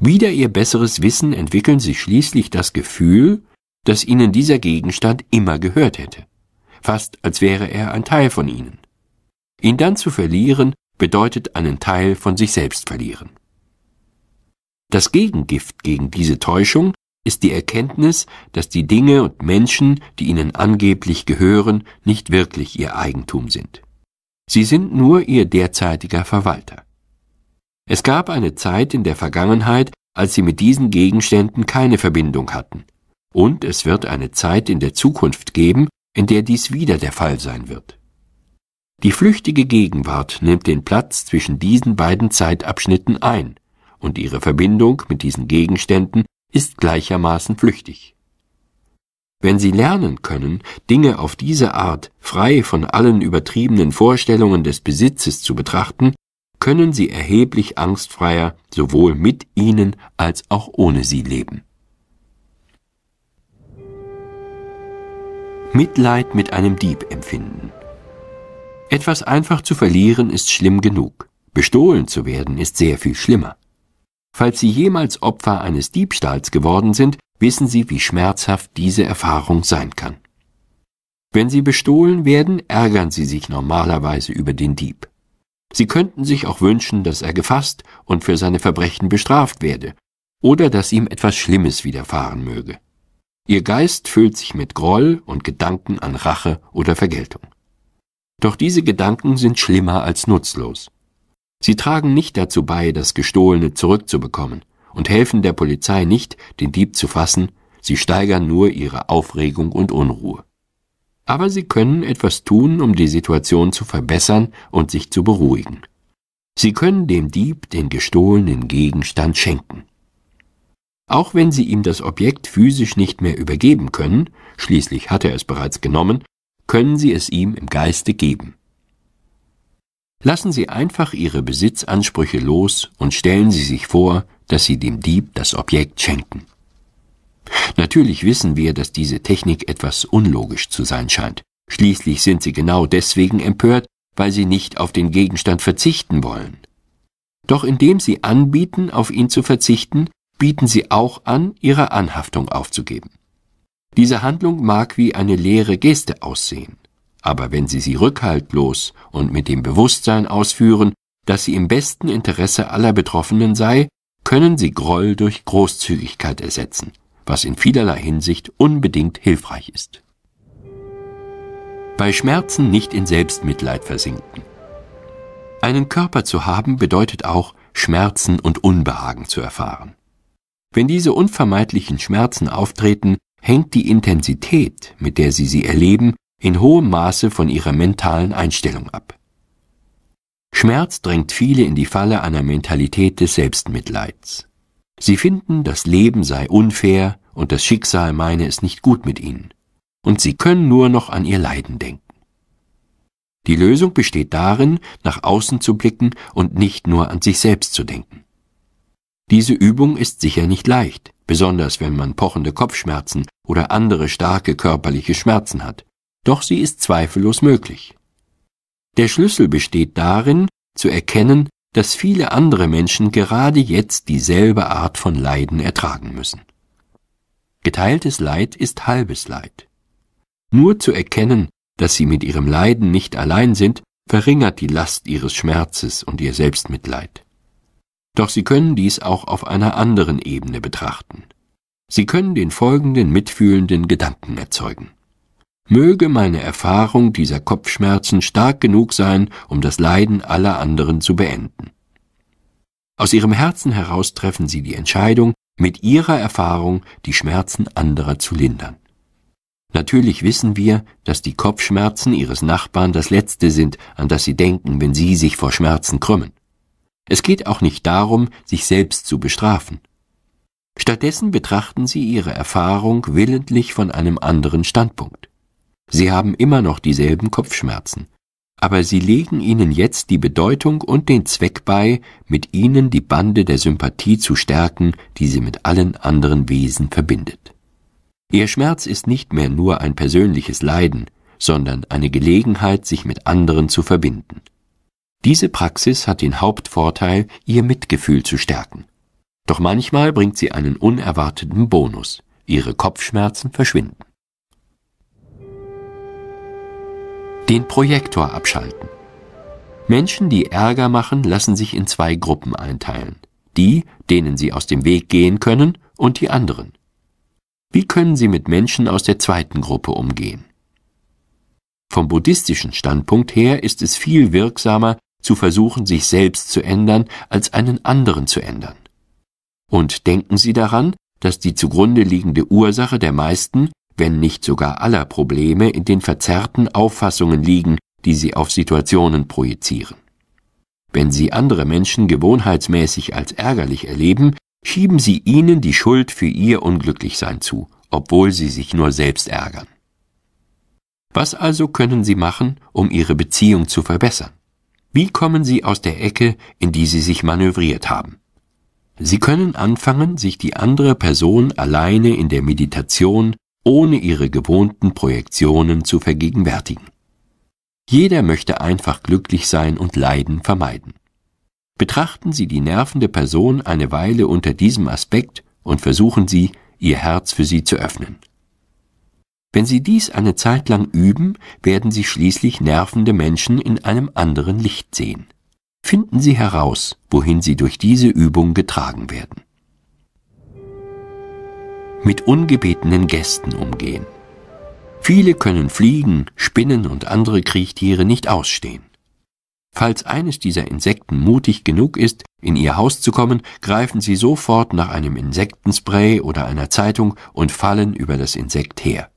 Wieder Ihr besseres Wissen entwickeln Sie schließlich das Gefühl, dass Ihnen dieser Gegenstand immer gehört hätte fast als wäre er ein Teil von ihnen. Ihn dann zu verlieren, bedeutet einen Teil von sich selbst verlieren. Das Gegengift gegen diese Täuschung ist die Erkenntnis, dass die Dinge und Menschen, die ihnen angeblich gehören, nicht wirklich ihr Eigentum sind. Sie sind nur ihr derzeitiger Verwalter. Es gab eine Zeit in der Vergangenheit, als sie mit diesen Gegenständen keine Verbindung hatten, und es wird eine Zeit in der Zukunft geben, in der dies wieder der Fall sein wird. Die flüchtige Gegenwart nimmt den Platz zwischen diesen beiden Zeitabschnitten ein, und ihre Verbindung mit diesen Gegenständen ist gleichermaßen flüchtig. Wenn sie lernen können, Dinge auf diese Art frei von allen übertriebenen Vorstellungen des Besitzes zu betrachten, können sie erheblich angstfreier sowohl mit ihnen als auch ohne sie leben. Mitleid mit einem Dieb empfinden. Etwas einfach zu verlieren ist schlimm genug. Bestohlen zu werden ist sehr viel schlimmer. Falls Sie jemals Opfer eines Diebstahls geworden sind, wissen Sie, wie schmerzhaft diese Erfahrung sein kann. Wenn Sie bestohlen werden, ärgern Sie sich normalerweise über den Dieb. Sie könnten sich auch wünschen, dass er gefasst und für seine Verbrechen bestraft werde oder dass ihm etwas Schlimmes widerfahren möge. Ihr Geist füllt sich mit Groll und Gedanken an Rache oder Vergeltung. Doch diese Gedanken sind schlimmer als nutzlos. Sie tragen nicht dazu bei, das Gestohlene zurückzubekommen und helfen der Polizei nicht, den Dieb zu fassen, sie steigern nur ihre Aufregung und Unruhe. Aber sie können etwas tun, um die Situation zu verbessern und sich zu beruhigen. Sie können dem Dieb den gestohlenen Gegenstand schenken. Auch wenn sie ihm das Objekt physisch nicht mehr übergeben können, schließlich hat er es bereits genommen, können sie es ihm im Geiste geben. Lassen Sie einfach Ihre Besitzansprüche los und stellen Sie sich vor, dass Sie dem Dieb das Objekt schenken. Natürlich wissen wir, dass diese Technik etwas unlogisch zu sein scheint. Schließlich sind sie genau deswegen empört, weil sie nicht auf den Gegenstand verzichten wollen. Doch indem sie anbieten, auf ihn zu verzichten, bieten sie auch an, ihre Anhaftung aufzugeben. Diese Handlung mag wie eine leere Geste aussehen, aber wenn sie sie rückhaltlos und mit dem Bewusstsein ausführen, dass sie im besten Interesse aller Betroffenen sei, können sie Groll durch Großzügigkeit ersetzen, was in vielerlei Hinsicht unbedingt hilfreich ist. Bei Schmerzen nicht in Selbstmitleid versinken. Einen Körper zu haben bedeutet auch, Schmerzen und Unbehagen zu erfahren. Wenn diese unvermeidlichen Schmerzen auftreten, hängt die Intensität, mit der Sie sie erleben, in hohem Maße von Ihrer mentalen Einstellung ab. Schmerz drängt viele in die Falle einer Mentalität des Selbstmitleids. Sie finden, das Leben sei unfair und das Schicksal meine es nicht gut mit ihnen, und sie können nur noch an ihr Leiden denken. Die Lösung besteht darin, nach außen zu blicken und nicht nur an sich selbst zu denken. Diese Übung ist sicher nicht leicht, besonders wenn man pochende Kopfschmerzen oder andere starke körperliche Schmerzen hat, doch sie ist zweifellos möglich. Der Schlüssel besteht darin, zu erkennen, dass viele andere Menschen gerade jetzt dieselbe Art von Leiden ertragen müssen. Geteiltes Leid ist halbes Leid. Nur zu erkennen, dass sie mit ihrem Leiden nicht allein sind, verringert die Last ihres Schmerzes und ihr Selbstmitleid. Doch Sie können dies auch auf einer anderen Ebene betrachten. Sie können den folgenden mitfühlenden Gedanken erzeugen. Möge meine Erfahrung dieser Kopfschmerzen stark genug sein, um das Leiden aller anderen zu beenden. Aus Ihrem Herzen heraus treffen Sie die Entscheidung, mit Ihrer Erfahrung die Schmerzen anderer zu lindern. Natürlich wissen wir, dass die Kopfschmerzen Ihres Nachbarn das Letzte sind, an das Sie denken, wenn Sie sich vor Schmerzen krümmen. Es geht auch nicht darum, sich selbst zu bestrafen. Stattdessen betrachten sie ihre Erfahrung willentlich von einem anderen Standpunkt. Sie haben immer noch dieselben Kopfschmerzen, aber sie legen ihnen jetzt die Bedeutung und den Zweck bei, mit ihnen die Bande der Sympathie zu stärken, die sie mit allen anderen Wesen verbindet. Ihr Schmerz ist nicht mehr nur ein persönliches Leiden, sondern eine Gelegenheit, sich mit anderen zu verbinden. Diese Praxis hat den Hauptvorteil, ihr Mitgefühl zu stärken. Doch manchmal bringt sie einen unerwarteten Bonus. Ihre Kopfschmerzen verschwinden. Den Projektor abschalten. Menschen, die Ärger machen, lassen sich in zwei Gruppen einteilen. Die, denen sie aus dem Weg gehen können, und die anderen. Wie können sie mit Menschen aus der zweiten Gruppe umgehen? Vom buddhistischen Standpunkt her ist es viel wirksamer, zu versuchen, sich selbst zu ändern, als einen anderen zu ändern. Und denken Sie daran, dass die zugrunde liegende Ursache der meisten, wenn nicht sogar aller Probleme in den verzerrten Auffassungen liegen, die Sie auf Situationen projizieren. Wenn Sie andere Menschen gewohnheitsmäßig als ärgerlich erleben, schieben Sie ihnen die Schuld für ihr Unglücklichsein zu, obwohl sie sich nur selbst ärgern. Was also können Sie machen, um Ihre Beziehung zu verbessern? Wie kommen Sie aus der Ecke, in die Sie sich manövriert haben? Sie können anfangen, sich die andere Person alleine in der Meditation ohne ihre gewohnten Projektionen zu vergegenwärtigen. Jeder möchte einfach glücklich sein und Leiden vermeiden. Betrachten Sie die nervende Person eine Weile unter diesem Aspekt und versuchen Sie, ihr Herz für sie zu öffnen. Wenn sie dies eine Zeit lang üben, werden sie schließlich nervende Menschen in einem anderen Licht sehen. Finden Sie heraus, wohin Sie durch diese Übung getragen werden. Mit ungebetenen Gästen umgehen. Viele können Fliegen, Spinnen und andere Kriechtiere nicht ausstehen. Falls eines dieser Insekten mutig genug ist, in ihr Haus zu kommen, greifen sie sofort nach einem Insektenspray oder einer Zeitung und fallen über das Insekt her.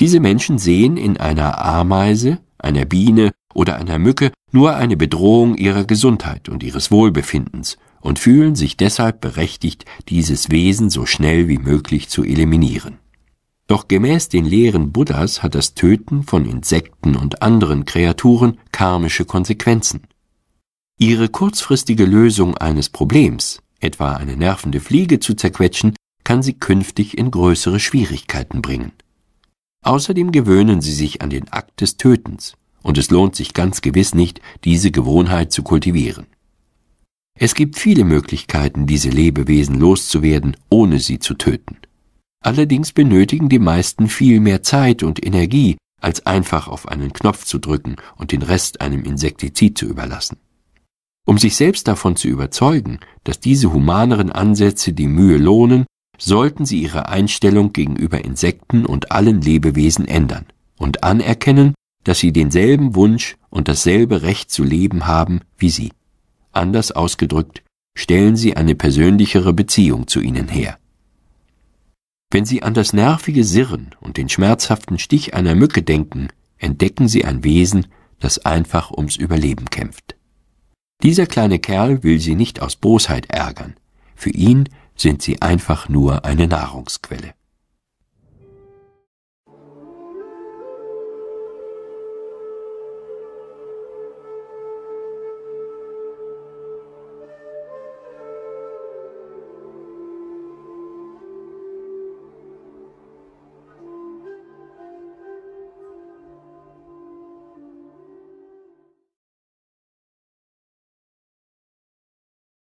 Diese Menschen sehen in einer Ameise, einer Biene oder einer Mücke nur eine Bedrohung ihrer Gesundheit und ihres Wohlbefindens und fühlen sich deshalb berechtigt, dieses Wesen so schnell wie möglich zu eliminieren. Doch gemäß den Lehren Buddhas hat das Töten von Insekten und anderen Kreaturen karmische Konsequenzen. Ihre kurzfristige Lösung eines Problems, etwa eine nervende Fliege zu zerquetschen, kann sie künftig in größere Schwierigkeiten bringen. Außerdem gewöhnen sie sich an den Akt des Tötens, und es lohnt sich ganz gewiss nicht, diese Gewohnheit zu kultivieren. Es gibt viele Möglichkeiten, diese Lebewesen loszuwerden, ohne sie zu töten. Allerdings benötigen die meisten viel mehr Zeit und Energie, als einfach auf einen Knopf zu drücken und den Rest einem Insektizid zu überlassen. Um sich selbst davon zu überzeugen, dass diese humaneren Ansätze die Mühe lohnen, sollten sie ihre Einstellung gegenüber Insekten und allen Lebewesen ändern und anerkennen, dass sie denselben Wunsch und dasselbe Recht zu leben haben wie sie. Anders ausgedrückt, stellen sie eine persönlichere Beziehung zu ihnen her. Wenn sie an das nervige Sirren und den schmerzhaften Stich einer Mücke denken, entdecken sie ein Wesen, das einfach ums Überleben kämpft. Dieser kleine Kerl will sie nicht aus Bosheit ärgern. Für ihn sind sie einfach nur eine Nahrungsquelle.